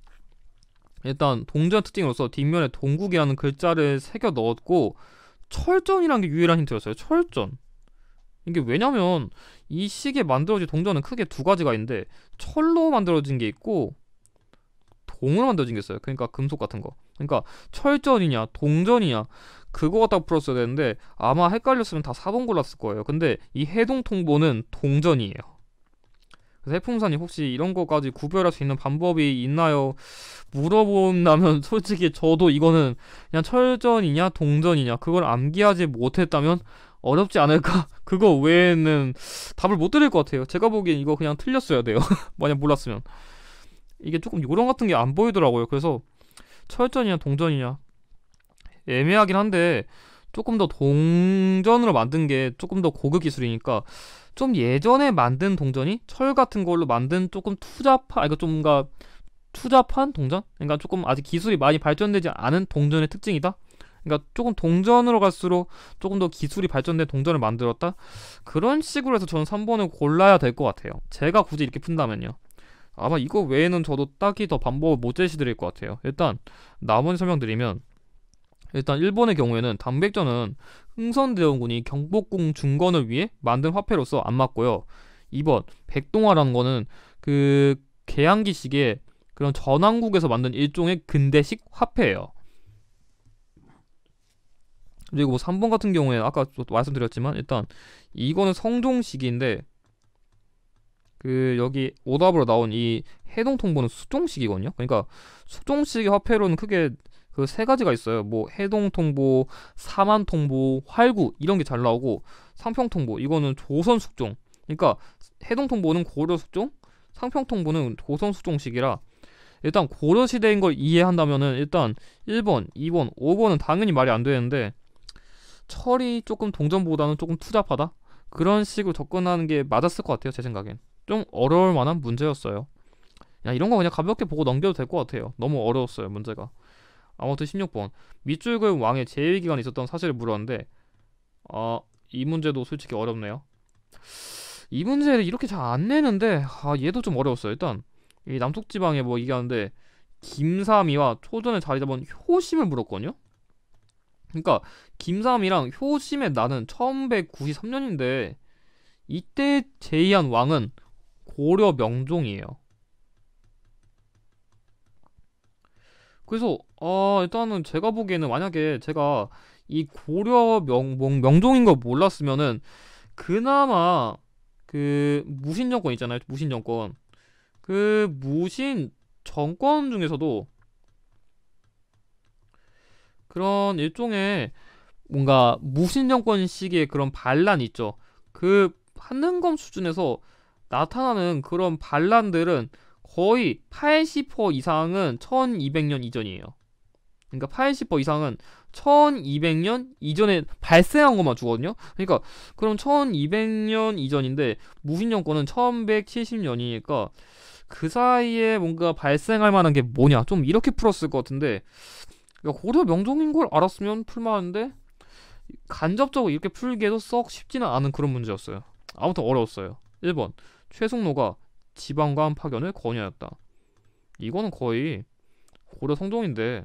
일단 동전 특징으로서 뒷면에 동국이라는 글자를 새겨 넣었고 철전이라는 게 유일한 힌트였어요. 철전. 이게 왜냐면 이 시기에 만들어진 동전은 크게 두 가지가 있는데 철로 만들어진 게 있고 동으로 만들어진 게 있어요. 그러니까 금속 같은 거. 그러니까 철전이냐 동전이냐 그거 갖다 풀었어야 되는데 아마 헷갈렸으면 다 4번 골랐을 거예요. 근데 이 해동 통보는 동전이에요. 그래서 해풍사님 혹시 이런 거까지 구별할 수 있는 방법이 있나요? 물어본다면 솔직히 저도 이거는 그냥 철전이냐 동전이냐 그걸 암기하지 못했다면 어렵지 않을까? 그거 외에는 답을 못 드릴 것 같아요. 제가 보기엔 이거 그냥 틀렸어야 돼요. 만약 몰랐으면. 이게 조금 요런 같은 게 안 보이더라고요. 그래서 철전이냐 동전이냐 애매하긴 한데 조금 더 동전으로 만든 게 조금 더 고급 기술이니까 좀 예전에 만든 동전이 철 같은 걸로 만든 조금 투잡한 아, 이거 좀 뭔가 투잡한 동전? 그러니까 조금 아직 기술이 많이 발전되지 않은 동전의 특징이다. 그러니까 조금 동전으로 갈수록 조금 더 기술이 발전된 동전을 만들었다. 그런 식으로 해서 저는 3번을 골라야 될 것 같아요. 제가 굳이 이렇게 푼다면요. 아마 이거 외에는 저도 딱히 더 방법을 못 제시드릴 것 같아요. 일단 나머지 설명드리면 일단 일본의 경우에는 담백전은 흥선대원군이 경복궁 중건을 위해 만든 화폐로서 안 맞고요. 2번 백동화라는 거는 그개항기 시기에 그런 전왕국에서 만든 일종의 근대식 화폐예요. 그리고 뭐 3번 같은 경우에는 아까 말씀드렸지만 일단 이거는 성종시기인데그 여기 오답으로 나온 이 해동통보는 수종시기거든요 그러니까 수종 시기 화폐로는 크게 그세 가지가 있어요. 뭐 해동 통보, 사만 통보, 활구 이런 게 잘 나오고 상평 통보 이거는 조선 숙종. 그러니까 해동 통보는 고려 숙종, 상평 통보는 조선 숙종식이라 일단 고려 시대인 걸 이해한다면은 일단 1번, 2번, 5번은 당연히 말이 안 되는데 철이 조금 동전보다는 조금 투잡하다 그런 식으로 접근하는 게 맞았을 것 같아요 제 생각엔 좀 어려울 만한 문제였어요. 야 이런 거 그냥 가볍게 보고 넘겨도 될 것 같아요. 너무 어려웠어요 문제가. 아무튼 16번 밑줄근 왕의 재위기간이 있었던 사실을 물었는데 아이 어, 문제도 솔직히 어렵네요 이 문제를 이렇게 잘 안 내는데 아 얘도 좀 어려웠어요 일단 이 남쪽지방에 뭐 얘기하는데 김삼이와 초전에 자리 잡은 효심을 물었거든요 그러니까 김삼이랑 효심의 나는 1193년인데 이때 제의한 왕은 고려 명종이에요 그래서 어, 일단은 제가 보기에는 만약에 제가 이 고려 명봉 명종인 걸 몰랐으면은 그나마 그 무신 정권 있잖아요. 무신 정권. 그 무신 정권 중에서도 그런 일종의 뭔가 무신 정권 시기에 그런 반란 있죠. 그 한능검 수준에서 나타나는 그런 반란들은 거의 80% 이상은 1200년 이전이에요. 그러니까 80% 이상은 1200년 이전에 발생한 것만 주거든요. 그러니까 그럼 1200년 이전인데 무신 정권은 1170년이니까 그 사이에 뭔가 발생할 만한 게 뭐냐 좀 이렇게 풀었을 것 같은데 그러니까 고려 명종인 걸 알았으면 풀만한데 간접적으로 이렇게 풀기에도 썩 쉽지는 않은 그런 문제였어요. 아무튼 어려웠어요. 1번 최승로가 지방관 파견을 권유하였다. 이거는 거의 고려 성종인데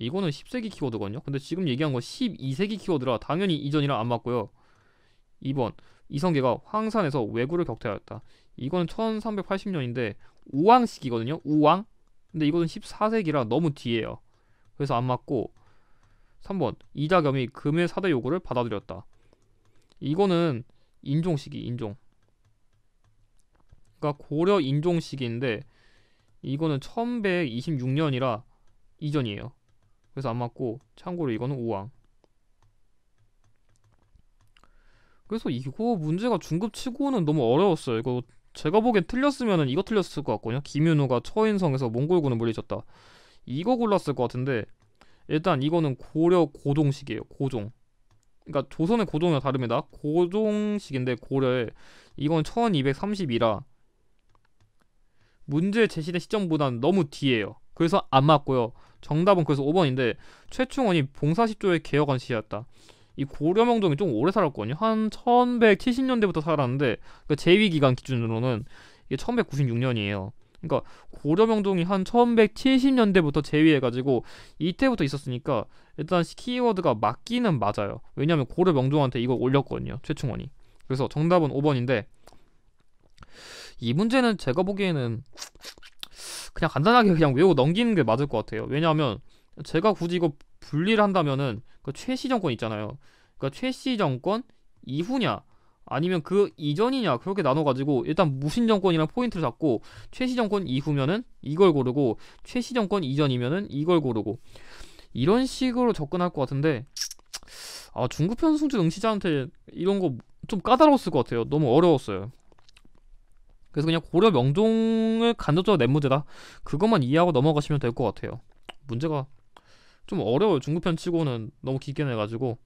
이거는 10세기 키워드거든요. 근데 지금 얘기한 건 12세기 키워드라 당연히 이전이랑 안 맞고요. 2번 이성계가 황산에서 왜구를 격퇴하였다. 이거는 1380년인데 우왕 시기거든요. 우왕. 근데 이거는 14세기라 너무 뒤에요. 그래서 안 맞고 3번 이자겸이 금의 사대 요구를 받아들였다. 이거는 인종 시기 인종. 그러니까 고려 인종 시기인데 이거는 1126년이라 이전이에요. 그래서 안 맞고 참고로 이거는 우왕 그래서 이거 문제가 중급치고는 너무 어려웠어요 이거 제가 보기엔 틀렸으면 이거 틀렸을 것 같거든요 김윤우가 처인성에서 몽골군을 물리쳤다 이거 골랐을 것 같은데 일단 이거는 고려 고종식이에요 고종 그러니까 조선의 고종이랑 다릅니다 고종식인데 고려에 이건 1232라 문제 제시된 시점보다는 너무 뒤에요 그래서 안 맞고요. 정답은 그래서 5번인데 최충원이 봉사십조의 개혁한 시였다. 이고려명동이좀 오래 살았거든요. 한 1170년대부터 살았는데 그 재위 기간 기준으로는 이게 1196년이에요. 그러니까 고려명동이한 1170년대부터 재위해가지고 이때부터 있었으니까 일단 키워드가 맞기는 맞아요. 왜냐하면 고려명동한테 이거 올렸거든요. 최충원이. 그래서 정답은 5번인데 이 문제는 제가 보기에는 그냥 간단하게 그냥 외우고 넘기는 게 맞을 것 같아요. 왜냐하면 제가 굳이 이거 분리를 한다면은 그 최씨 정권 있잖아요. 그니까 최씨 정권 이후냐 아니면 그 이전이냐 그렇게 나눠가지고 일단 무신 정권이랑 포인트를 잡고 최씨 정권 이후면은 이걸 고르고 최씨 정권 이전이면은 이걸 고르고 이런 식으로 접근할 것 같은데 아 중급 편승주 응시자한테 이런 거 좀 까다로웠을 것 같아요. 너무 어려웠어요. 그래서 그냥 고려 명종을 간접적으로 낸 문제다. 그것만 이해하고 넘어가시면 될 것 같아요. 문제가 좀 어려워요. 중급편 치고는 너무 길게 내가지고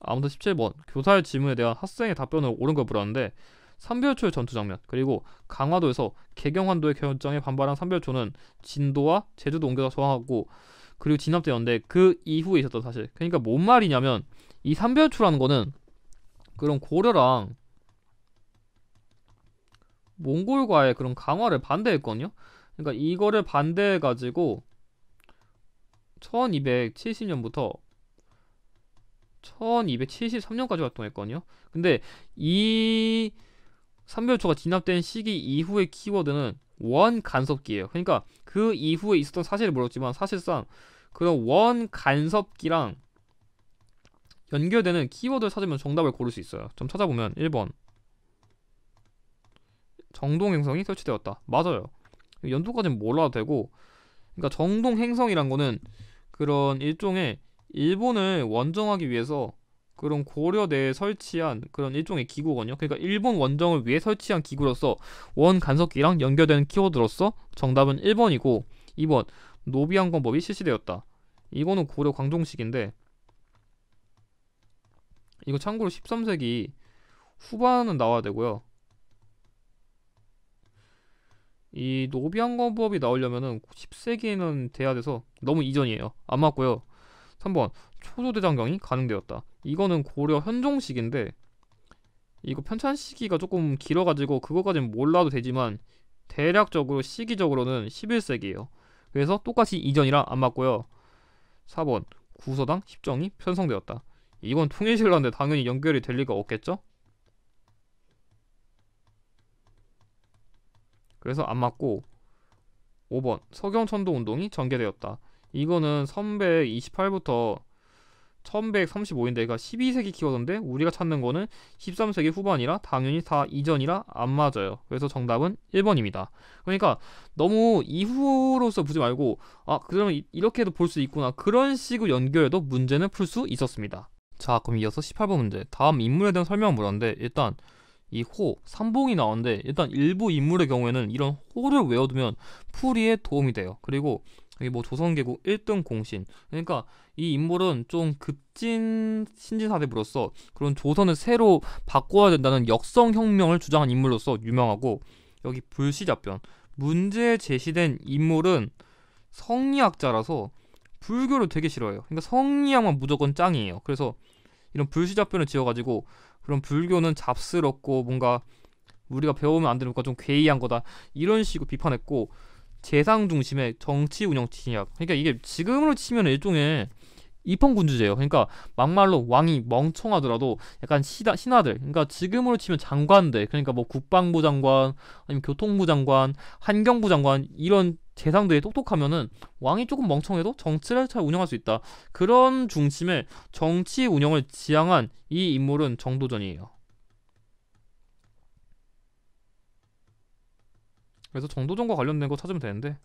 아무튼 17번 교사의 질문에 대한 학생의 답변을 옳은 걸 물었는데 삼별초의 전투 장면 그리고 강화도에서 개경환도의 결정에 반발한 삼별초는 진도와 제주도 옮겨서 저항하고 그리고 진압되었는데그 이후에 있었던 사실 그러니까 뭔 말이냐면 이 삼별초라는 거는 그런 고려랑 몽골과의 그런 강화를 반대했거든요. 그러니까 이거를 반대해 가지고 1270년부터 1273년까지 활동했거든요. 근데 이 삼별초가 진압된 시기 이후의 키워드는 원 간섭기예요. 그러니까 그 이후에 있었던 사실을 몰랐지만 사실상 그런 원 간섭기랑 연결되는 키워드를 찾으면 정답을 고를 수 있어요. 좀 찾아보면 1번 정동 행성이 설치되었다. 맞아요. 연도까지는 몰라도 되고 그러니까 정동 행성이란 거는 그런 일종의 일본을 원정하기 위해서 그런 고려 내에 설치한 그런 일종의 기구거든요. 그러니까 일본 원정을 위해 설치한 기구로서 원 간섭기랑 연결되는 키워드로서 정답은 1번이고 2번 노비안검법이 실시되었다. 이거는 고려 광종식인데 이거 참고로 13세기 후반은 나와야 되고요. 이 노비안검법이 나오려면은 10세기에는 돼야 돼서 너무 이전이에요. 안 맞고요. 3번 초조대장경이 가능되었다. 이거는 고려 현종식인데 이거 편찬 시기가 조금 길어가지고 그것까진 몰라도 되지만 대략적으로 시기적으로는 11세기예요. 그래서 똑같이 이전이라 안 맞고요. 4번 구서당 1 0정이 편성되었다. 이건 통일신라인데 당연히 연결이 될 리가 없겠죠? 그래서 안 맞고 5번 석영천도 운동이 전개되었다. 이거는 1128부터 1135인데 그 12세기 키워던데 우리가 찾는 거는 13세기 후반이라 당연히 다 이전이라 안 맞아요. 그래서 정답은 1번입니다. 그러니까 너무 이후로서 보지 말고 아 그러면 이, 렇게도볼 수 있구나 그런 식으로 연결해도 문제는 풀 수 있었습니다. 자 그럼 이어서 18번 문제 다음 인물에 대한 설명을 물었는데 일단 이 호, 삼봉이 나오는데 일단 일부 인물의 경우에는 이런 호를 외워두면 풀이에 도움이 돼요. 그리고 여기 뭐조선계국1등 공신 그러니까 이 인물은 좀 급진 신진사대부로서 그런 조선을 새로 바꿔야 된다는 역성혁명을 주장한 인물로서 유명하고 여기 불시자변 문제에 제시된 인물은 성리학자라서 불교를 되게 싫어해요. 그러니까 성리학만 무조건 짱이에요. 그래서 이런 불시작표을 지어가지고 그런 불교는 잡스럽고 뭔가 우리가 배우면 안 되는 거좀 괴이한 거다 이런 식으로 비판했고 재상 중심의 정치 운영 진약 그러니까 이게 지금으로 치면 일종의 입헌군주제예요. 그러니까 막말로 왕이 멍청하더라도 약간 시다, 신하들, 그러니까 지금으로 치면 장관들, 그러니까 뭐 국방부 장관, 아니면 교통부 장관, 환경부 장관 이런 재상들이 똑똑하면은 왕이 조금 멍청해도 정치를 잘 운영할 수 있다. 그런 중심의 정치 운영을 지향한 이 인물은 정도전이에요. 그래서 정도전과 관련된 거 찾으면 되는데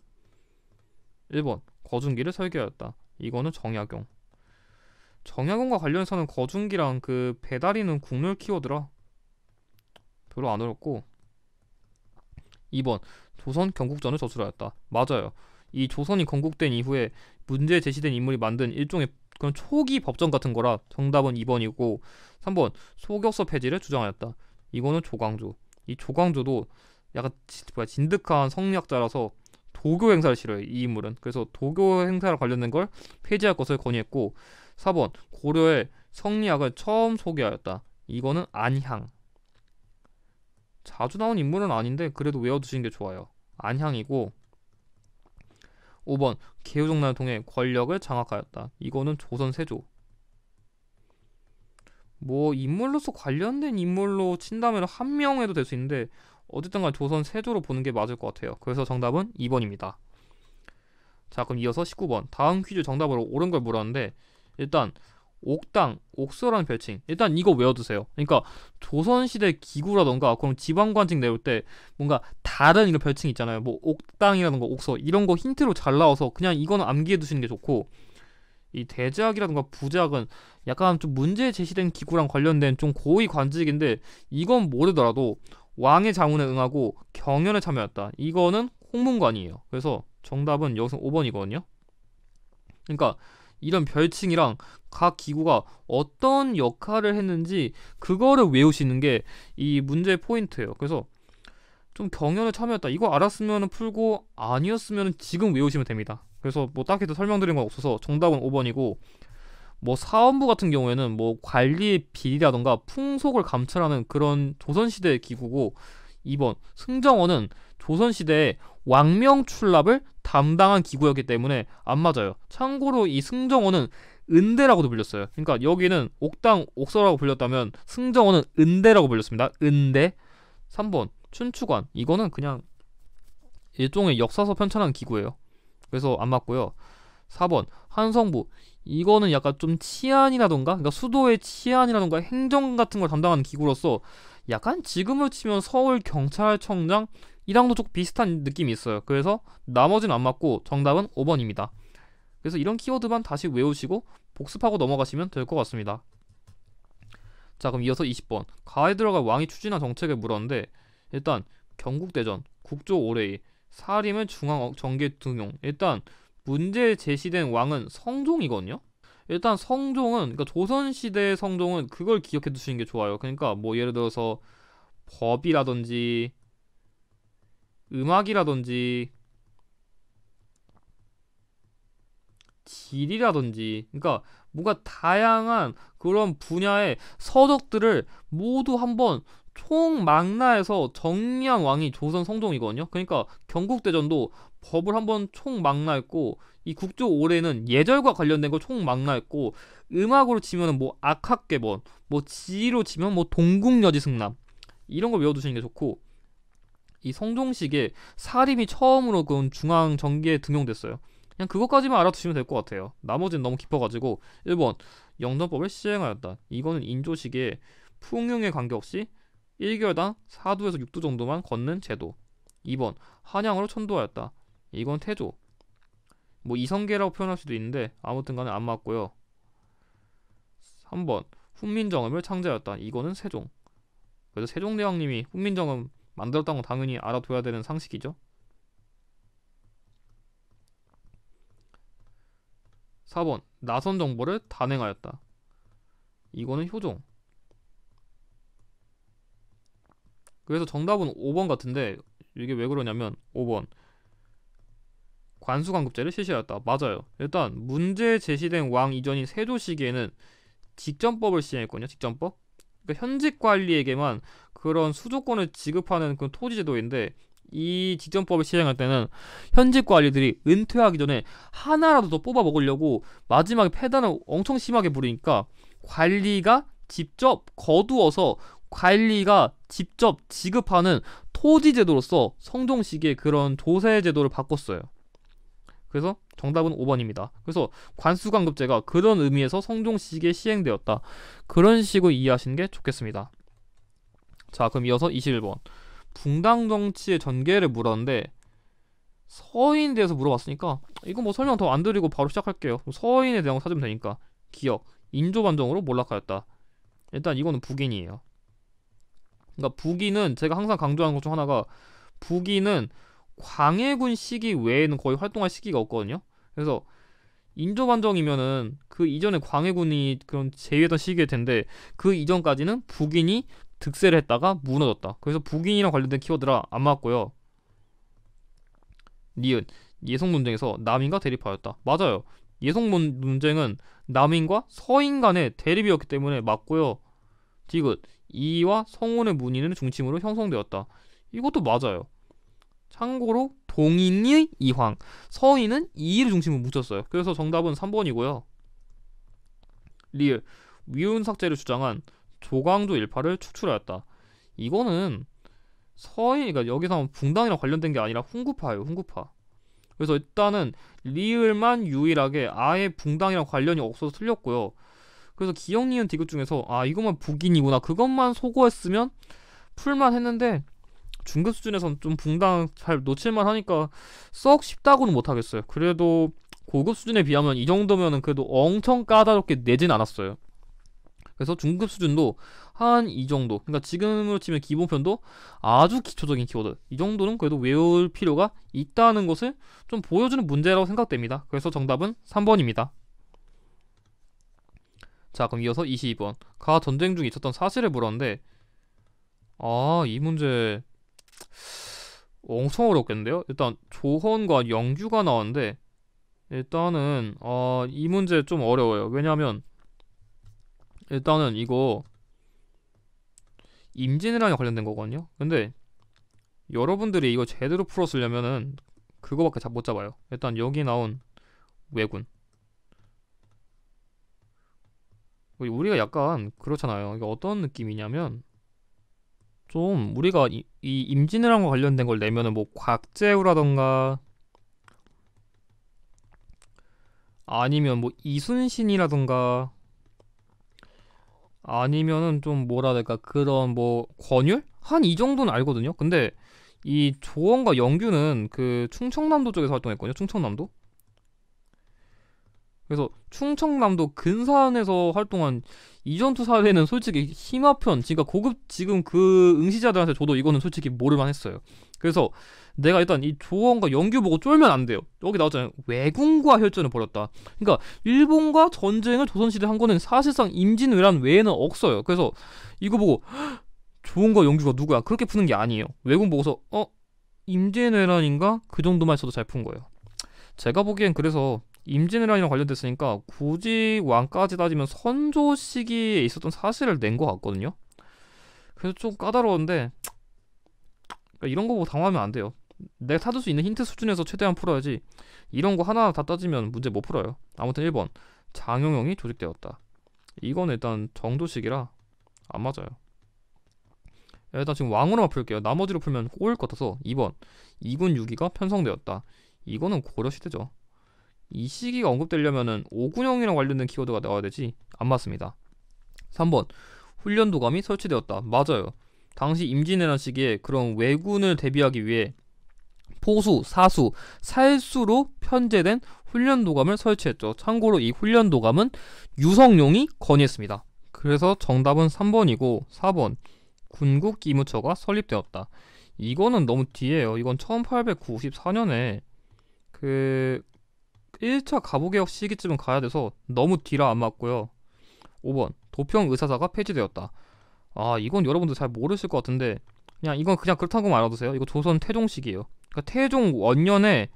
1번 거중기를 설계하였다. 이거는 정약용 정약원과 관련해서는 거중기랑 그 배달이는 국룰 키워드라 별로 안 어렵고 2번 조선 경국전을 저술하였다. 맞아요. 이 조선이 건국된 이후에 문제 제시된 인물이 만든 일종의 그런 초기 법전 같은 거라 정답은 2번이고 3번 소격서 폐지를 주장하였다. 이거는 조광조. 이 조광조도 약간 뭐야 진득한 성리학자라서 도교 행사를 싫어해 이 인물은. 그래서 도교 행사와 관련된 걸 폐지할 것을 건의했고 4번 고려의 성리학을 처음 소개하였다. 이거는 안향. 자주 나온 인물은 아닌데 그래도 외워두시는 게 좋아요. 안향이고 5번 개우정난을 통해 권력을 장악하였다. 이거는 조선 세조. 뭐 인물로서 관련된 인물로 친다면 한 명해도 될 수 있는데 어쨌든 간 조선 세조로 보는 게 맞을 것 같아요. 그래서 정답은 2번입니다. 자 그럼 이어서 19번 다음 퀴즈 정답으로 옳은 걸 물었는데 일단 옥당, 옥서는 별칭 일단 이거 외워두세요. 그러니까 조선시대 기구라던가 그럼 지방관직 내올 때 뭔가 다른 이런 별칭 있잖아요. 뭐 옥당이라던가 옥서 이런 거 힌트로 잘 나와서 그냥 이거는 암기해 두시는 게 좋고 이 대제학이라던가 부제학은 약간 좀 문제 에 제시된 기구랑 관련된 좀 고위 관직인데 이건 모르더라도 왕의 자문에 응하고 경연에 참여했다. 이거는 홍문관이에요. 그래서 정답은 여기서 5번이거든요. 그러니까 이런 별칭이랑 각 기구가 어떤 역할을 했는지 그거를 외우시는 게 이 문제의 포인트예요. 그래서 좀 경연에 참여했다. 이거 알았으면 풀고 아니었으면 지금 외우시면 됩니다. 그래서 뭐 딱히 더 설명드린 건 없어서 정답은 5번이고 뭐 사원부 같은 경우에는 뭐 관리의 비리라던가 풍속을 감찰하는 그런 조선시대 기구고 2번 승정원은 조선시대에 왕명 출납을 담당한 기구였기 때문에 안 맞아요. 참고로 이 승정원은 은대라고도 불렸어요. 그러니까 여기는 옥당 옥서라고 불렸다면 승정원은 은대라고 불렸습니다. 은대 3번 춘추관 이거는 그냥 일종의 역사서 편찬한 기구예요. 그래서 안 맞고요. 4번 한성부 이거는 약간 좀 치안이라던가 그러니까 수도의 치안이라던가 행정 같은 걸 담당하는 기구로서 약간 지금을 치면 서울 경찰청장 이랑도쪽 비슷한 느낌이 있어요. 그래서 나머지는 안 맞고 정답은 5번입니다. 그래서 이런 키워드만 다시 외우시고 복습하고 넘어가시면 될 것 같습니다. 자 그럼 이어서 20번 가에 들어갈 왕이 추진한 정책을 물었는데 일단 경국대전, 국조 오레이, 사림을 중앙 어, 정계 등용 일단 문제에 제시된 왕은 성종이거든요. 일단 성종은 그러니까 조선 시대의 성종은 그걸 기억해 두시는 게 좋아요. 그러니까 뭐 예를 들어서 법이라든지 음악이라든지 질이라든지 그러니까 뭔가 다양한 그런 분야의 서적들을 모두 한번 총망라해서 정리한 왕이 조선 성종이거든요. 그러니까 경국대전도 법을 한 번 총 망라했고 이 국조 올해는 예절과 관련된 걸총 망라했고 음악으로 치면은 뭐 악학개번, 뭐 지로 치면 뭐 동궁여지승남 이런 걸 외워두시는 게 좋고 이 성종식에 사림이 처음으로 그 중앙 전기에 등용됐어요. 그냥 그것까지만 알아두시면 될 것 같아요. 나머지는 너무 깊어가지고 1번 영전법을 시행하였다. 이거는 인조식의 풍흉에 관계없이 1개월당 4두에서 6두 정도만 걷는 제도 2번 한양으로 천도하였다. 이건 태조 뭐 이성계라고 표현할 수도 있는데 아무튼 간에 안 맞고요 3번 훈민정음을 창제하였다 이거는 세종 그래서 세종대왕님이 훈민정음 만들었다는 건 당연히 알아둬야 되는 상식이죠 4번 나선 정보를 단행하였다 이거는 효종 그래서 정답은 5번 같은데 이게 왜 그러냐면 5번 관수강급제를 실시하였다. 맞아요. 일단 문제 제시된 왕 이전인 세조 시기에는 직전법을 시행했거든요. 직전법. 그러니까 현직 관리에게만 그런 수조권을 지급하는 그 토지 제도인데 이 직전법을 시행할 때는 현직 관리들이 은퇴하기 전에 하나라도 더 뽑아 먹으려고 마지막에 폐단을 엄청 심하게 부리니까 관리가 직접 거두어서 관리가 직접 지급하는 토지 제도로서 성종 시기에 그런 조세 제도를 바꿨어요. 그래서 정답은 5번입니다. 그래서 관수강급제가 그런 의미에서 성종시기에 시행되었다. 그런 식으로 이해하시는 게 좋겠습니다. 자 그럼 이어서 21번 붕당정치의 전개를 물었는데 서인에 대해서 물어봤으니까 이거 뭐 설명 더 안 드리고 바로 시작할게요. 서인에 대한 거 찾으면 되니까 기억, 인조반정으로 몰락하였다. 일단 이거는 북인이에요. 그러니까 북인은 제가 항상 강조하는 것 중 하나가 북인은 광해군 시기 외에는 거의 활동할 시기가 없거든요. 그래서 인조반정이면은 그 이전에 광해군이 그런 제위했던 시기일 텐데 그 이전까지는 북인이 득세를 했다가 무너졌다. 그래서 북인이랑 관련된 키워드라 안 맞고요. 니은 예송 논쟁에서 남인과 대립하였다. 맞아요. 예송 논쟁은 남인과 서인 간의 대립이었기 때문에 맞고요. 디귿 이와 성운의 문의는 중심으로 형성되었다. 이것도 맞아요. 참고로 동인이 이황, 서인은 이를 의 중심으로 묻혔어요. 그래서 정답은 3번이고요. 리을, 위운삭제를 주장한 조광조 일파를 추출하였다. 이거는 서인, 그러니까 여기서 붕당이랑 관련된 게 아니라 훈구파예요, 훈구파. 그래서 일단은 리을만 유일하게 아예 붕당이랑 관련이 없어서 틀렸고요. 그래서 기역 니은 디귿 중에서 아 이것만 북인이구나 그것만 소고했으면 풀만 했는데 중급 수준에선 좀 붕당 잘 놓칠만 하니까 썩 쉽다고는 못하겠어요. 그래도 고급 수준에 비하면 이 정도면은 그래도 엄청 까다롭게 내진 않았어요. 그래서 중급 수준도 한 이 정도. 그러니까 지금으로 치면 기본편도 아주 기초적인 키워드. 이 정도는 그래도 외울 필요가 있다는 것을 좀 보여주는 문제라고 생각됩니다. 그래서 정답은 3번입니다. 자, 그럼 이어서 22번. 가 전쟁 중에 있었던 사실을 물었는데 아, 이 문제 엄청 어렵겠는데요? 일단 조헌과 영규가 나왔는데 일단은 어, 이 문제 좀 어려워요. 왜냐하면 일단은 이거 임진왜란에 관련된 거거든요. 근데 여러분들이 이거 제대로 풀었으려면은 그거밖에 못 잡아요. 일단 여기 나온 왜군 우리가 약간 그렇잖아요. 이게 어떤 느낌이냐면 좀 우리가 이, 이 임진왜란과 관련된 걸 내면은 뭐 곽재우라던가 아니면 뭐 이순신이라던가 아니면은 좀 뭐라 해야 될까 그런 뭐 권율 한 이 정도는 알거든요. 근데 이 조원과 영규는 그 충청남도 쪽에서 활동했거든요. 충청남도. 그래서 충청남도 근산에서 활동한 이전투 사회는 솔직히 심화편, 그러니까 고급 지금 그 응시자들한테 저도 이거는 솔직히 모를만 했어요. 그래서 내가 일단 이 조언과 연규 보고 쫄면 안 돼요. 여기 나왔잖아요. 외군과 혈전을 벌였다. 그러니까 일본과 전쟁을 조선시대 한 거는 사실상 임진왜란 외에는 없어요. 그래서 이거 보고 좋은 거 연규가 누구야? 그렇게 푸는 게 아니에요. 외군 보고서 어? 임진왜란인가? 그 정도만 있어도 잘 푼 거예요. 제가 보기엔 그래서 임진왜란이랑 관련됐으니까 굳이 왕까지 따지면 선조 시기에 있었던 사실을 낸 것 같거든요. 그래서 좀 까다로운데 그러니까 이런 거 보고 당황하면 안 돼요. 내가 찾을 수 있는 힌트 수준에서 최대한 풀어야지 이런 거하나다 따지면 문제 못 풀어요. 아무튼 1번 장용영이 조직되었다. 이건 일단 정도식이라 안 맞아요. 일단 지금 왕으로만 풀게요. 나머지로 풀면 꼬일 것 같아서 2번 이군 6위가 편성되었다. 이거는 고려시대죠. 이 시기가 언급되려면은 오군형이랑 관련된 키워드가 나와야 되지 안 맞습니다. 3번 훈련 도감이 설치되었다. 맞아요. 당시 임진왜란 시기에 그런 왜군을 대비하기 위해 포수, 사수, 살수로 편제된 훈련 도감을 설치했죠. 참고로 이 훈련 도감은 유성룡이 건의했습니다. 그래서 정답은 3번이고 4번 군국 기무처가 설립되었다. 이거는 너무 뒤에요. 이건 1894년에 그 1차 가보개혁 시기쯤은 가야 돼서 너무 뒤라 안 맞고요. 5번 도평 의사사가 폐지되었다. 아 이건 여러분들 잘 모르실 것 같은데 그냥 이건 그냥 그렇다고 알아두세요. 이거 조선 태종식이에요. 그러니까 태종 원년에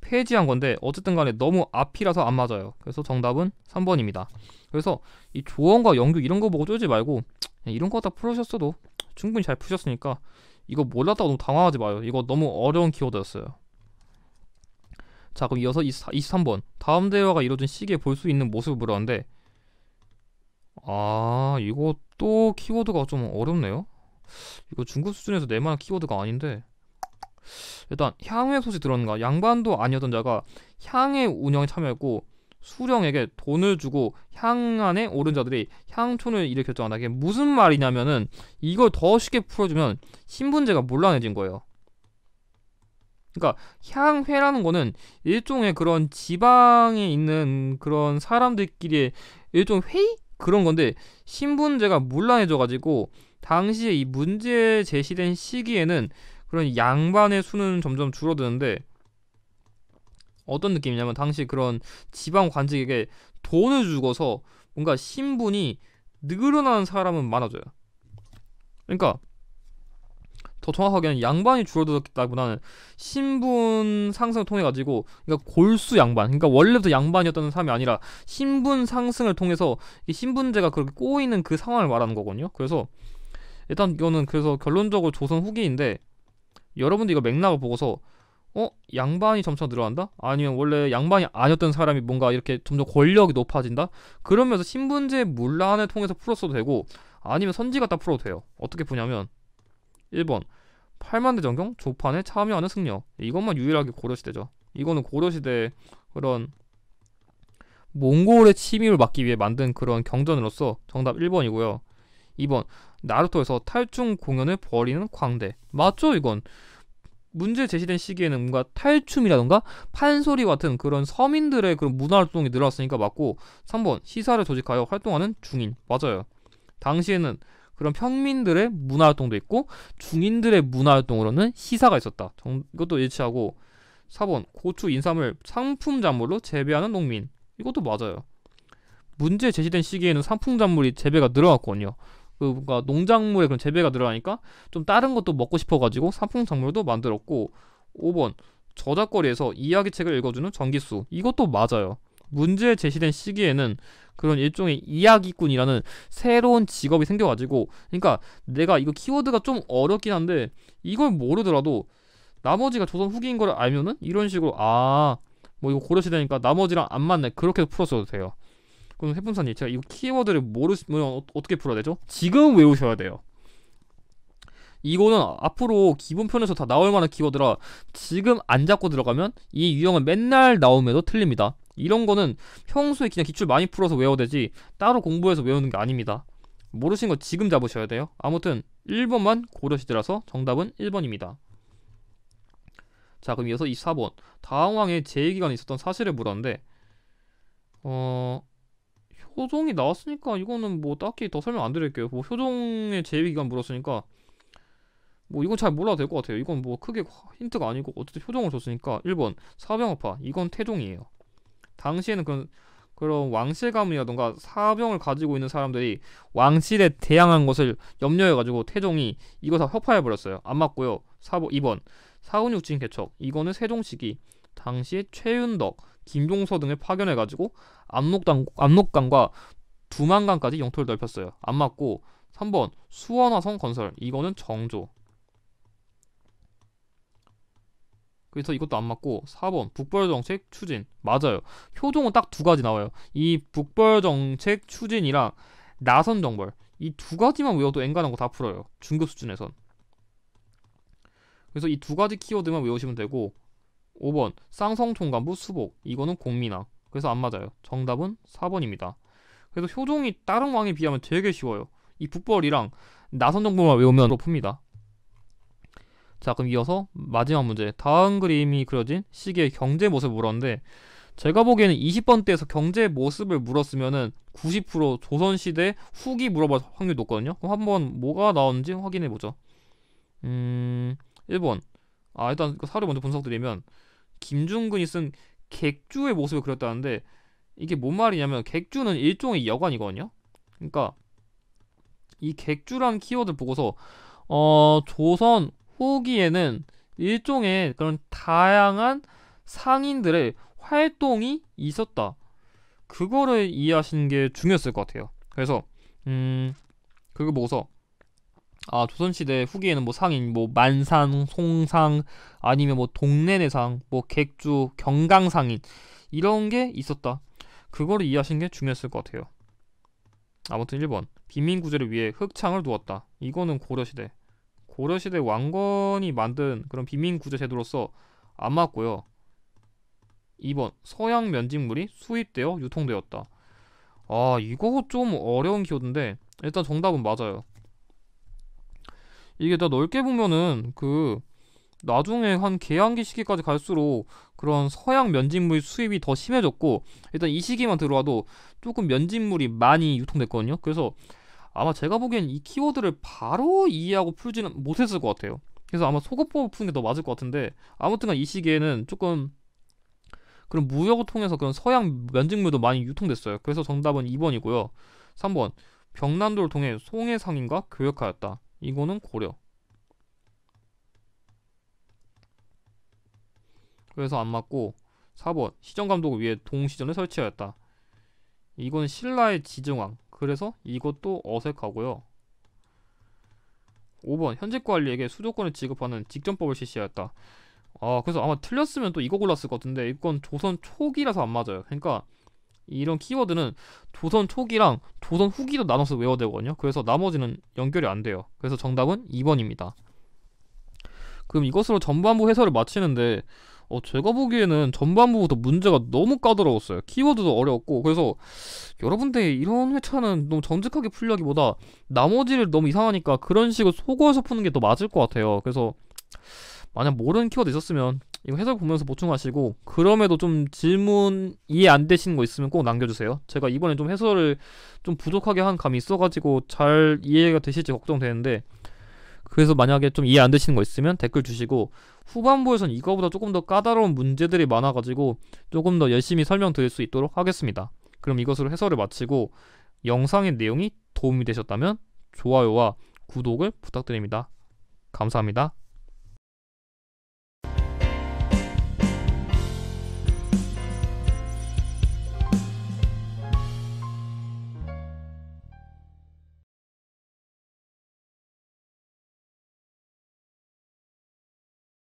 폐지한 건데 어쨌든 간에 너무 앞이라서 안 맞아요. 그래서 정답은 3번입니다. 그래서 이 조언과 연구 이런 거 보고 쫄지 말고 이런 거 다 풀으셨어도 충분히 잘 푸셨으니까 이거 몰랐다고 너무 당황하지 마요. 이거 너무 어려운 키워드였어요. 자 그럼 이어서 24, 23번 다음 대화가 이루어진 시기에 볼 수 있는 모습을 물었는데 아이것도 키워드가 좀 어렵네요 이거 중급 수준에서 내만한 키워드가 아닌데 일단 향후의 소식 들었는가 양반도 아니었던 자가 향의 운영에 참여했고 수령에게 돈을 주고 향안에 오른 자들이 향촌을 일으켰다. 이게 무슨 말이냐면은 이걸 더 쉽게 풀어주면 신분제가 몰라내진 거예요. 그러니까 향회라는 거는 일종의 그런 지방에 있는 그런 사람들끼리의 일종 회의 그런 건데 신분제가 문란해져 가지고 당시에 이 문제 제시된 시기에는 그런 양반의 수는 점점 줄어드는데 어떤 느낌이냐면 당시 그런 지방 관직에게 돈을 주고서 뭔가 신분이 늘어나는 사람은 많아져요. 그러니까 더 정확하게는 양반이 줄어들었다기보다는 신분 상승을 통해 가지고 그러니까 골수 양반 그러니까 원래부터 양반이었던 사람이 아니라 신분 상승을 통해서 신분제가 그렇게 꼬이는 그 상황을 말하는 거거든요. 그래서 일단 이거는 그래서 결론적으로 조선 후기인데 여러분들 이거 맥락을 보고서 어 양반이 점차 늘어난다 아니면 원래 양반이 아니었던 사람이 뭔가 이렇게 점점 권력이 높아진다 그러면서 신분제 문란을 통해서 풀었어도 되고 아니면 선지가 딱 풀어도 돼요 어떻게 보냐면 1번 팔만대 전경 조판에 참여하는 승려 이것만 유일하게 고려시대죠 이거는 고려시대 그런 몽골의 침입을 막기 위해 만든 그런 경전으로서 정답 1번이고요 2번 나루토에서 탈춤 공연을 벌이는 광대 맞죠 이건 문제 제시된 시기에는 뭔가 탈춤이라던가 판소리 같은 그런 서민들의 그런 문화활동이 늘어났으니까 맞고 3번 시사를 조직하여 활동하는 중인 맞아요 당시에는 그럼 평민들의 문화활동도 있고 중인들의 문화활동으로는 시사가 있었다. 이것도 일치하고 4번 고추 인삼을 상품작물로 재배하는 농민 이것도 맞아요. 문제 제시된 시기에는 상품작물이 재배가 늘어났거든요. 그러니 농작물의 그런 재배가 늘어나니까 좀 다른 것도 먹고 싶어가지고 상품작물도 만들었고 5번 저작거리에서 이야기책을 읽어주는 전기수 이것도 맞아요. 문제에 제시된 시기에는 그런 일종의 이야기꾼이라는 새로운 직업이 생겨가지고 그러니까 내가 이거 키워드가 좀 어렵긴 한데 이걸 모르더라도 나머지가 조선 후기인 걸 알면은 이런 식으로 아 뭐 이거 고려시대니까 나머지랑 안 맞네 그렇게 풀었어도 돼요 그럼 해품사님 제가 이거 키워드를 모르시면 뭐, 어, 어떻게 풀어야 되죠? 지금 외우셔야 돼요 이거는 앞으로 기본편에서 다 나올 만한 키워드라 지금 안 잡고 들어가면 이 유형은 맨날 나오면도 틀립니다. 이런 거는 평소에 그냥 기출 많이 풀어서 외워야 되지 따로 공부해서 외우는 게 아닙니다. 모르신 거 지금 잡으셔야 돼요. 아무튼 1번만 고려시대라서 정답은 1번입니다. 자 그럼 이어서 24번 다왕 왕의 제의기간이 있었던 사실을 물었는데 어... 효종이 나왔으니까 이거는 뭐 딱히 더 설명 안 드릴게요. 뭐 효종의 제의기간 물었으니까 뭐 이건 잘 몰라도 될 것 같아요. 이건 뭐 크게 힌트가 아니고 어쨌든 효정을 줬으니까 1번 사병업화 이건 태종이에요. 당시에는 그런 그런 왕실 가문이라던가 사병을 가지고 있는 사람들이 왕실에 대항한 것을 염려해가지고 태종이 이것을 협파해버렸어요안 맞고요. 사번 2번 사은육진 개척 이거는 세종 시기 당시 에 최윤덕, 김종서 등을 파견해가지고 압록강, 압록강과 두만강까지 영토를 넓혔어요. 안 맞고 3번 수원화성 건설 이거는 정조 그래서 이것도 안 맞고 4번 북벌 정책 추진 맞아요. 효종은 딱 두 가지 나와요. 이 북벌 정책 추진이랑 나선 정벌 이 두 가지만 외워도 엔간한 거 다 풀어요. 중급 수준에선. 그래서 이 두 가지 키워드만 외우시면 되고 5번 쌍성 총관부 수복 이거는 공민왕 그래서 안 맞아요. 정답은 4번입니다. 그래서 효종이 다른 왕에 비하면 되게 쉬워요. 이 북벌이랑 나선 정보만 외우면 높습니다 자 그럼 이어서 마지막 문제 다음 그림이 그려진 시계의 경제 모습을 물었는데 제가 보기에는 20번대에서 경제 모습을 물었으면은 90% 조선시대 후기 물어볼 확률이 높거든요 그럼 한번 뭐가 나오는지 확인해보죠 음 1번 아 일단 그 사료 먼저 분석드리면 김중근이 쓴 객주의 모습을 그렸다는데 이게 뭔 말이냐면 객주는 일종의 여관이거든요 그러니까 이 객주란 키워드 를 보고서 어 조선 후기에는 일종의 그런 다양한 상인들의 활동이 있었다. 그거를 이해하시는 게 중요했을 것 같아요. 그래서 음그보고서아 조선시대 후기에는 뭐 상인 뭐 만상 송상 아니면 뭐 동네내상 뭐 객주 경강상인 이런 게 있었다 그거를 이해하시는 게 중요했을 것 같아요 아무튼 1번 비민구제를 위해 흑창을 두었다 이거는 고려시대 고려시대 왕건이 만든 그런 비민구제 제도로서 안 맞고요. 2번 서양 면직물이 수입되어 유통되었다. 아 이거 좀 어려운 키워드인데 일단 정답은 맞아요. 이게 다 넓게 보면은 그 나중에 한 개항기 시기까지 갈수록 그런 서양 면직물 수입이 더 심해졌고 일단 이 시기만 들어와도 조금 면직물이 많이 유통됐거든요. 그래서 아마 제가 보기엔 이 키워드를 바로 이해하고 풀지는 못했을 것 같아요. 그래서 아마 소급법 푸는 게 더 맞을 것 같은데 아무튼간 이 시기에는 조금 그런 무역을 통해서 그런 서양 면직물도 많이 유통됐어요. 그래서 정답은 2번이고요. 3번 병난도를 통해 송해 상인과 교역하였다. 이거는 고려. 그래서 안 맞고 4번 시정 감독을 위해 동시전을 설치하였다. 이건 신라의 지증왕. 그래서 이것도 어색하고요. 5번 현직 관리에게 수조권을 지급하는 직전법을 실시하였다. 아 그래서 아마 틀렸으면 또 이거 골랐을 것 같은데 이건 조선 초기라서 안 맞아요. 그러니까 이런 키워드는 조선 초기랑 조선 후기도 나눠서 외워야 되거든요. 그래서 나머지는 연결이 안 돼요. 그래서 정답은 2번입니다. 그럼 이것으로 전반부 해설을 마치는데 어, 제가 보기에는 전반부부터 문제가 너무 까다로웠어요. 키워드도 어려웠고 그래서 여러분들 이런 회차는 너무 정직하게 풀려기보다 나머지를 너무 이상하니까 그런 식으로 속어서 푸는 게 더 맞을 것 같아요. 그래서 만약 모르는 키워드 있었으면 이거 해설 보면서 보충하시고 그럼에도 좀 질문 이해 안 되시는 거 있으면 꼭 남겨주세요. 제가 이번에 좀 해설을 좀 부족하게 한 감이 있어가지고 잘 이해가 되실지 걱정되는데 그래서 만약에 좀 이해 안 되시는 거 있으면 댓글 주시고 후반부에선 이거보다 조금 더 까다로운 문제들이 많아가지고 조금 더 열심히 설명드릴 수 있도록 하겠습니다. 그럼 이것으로 해설을 마치고 영상의 내용이 도움이 되셨다면 좋아요와 구독을 부탁드립니다. 감사합니다.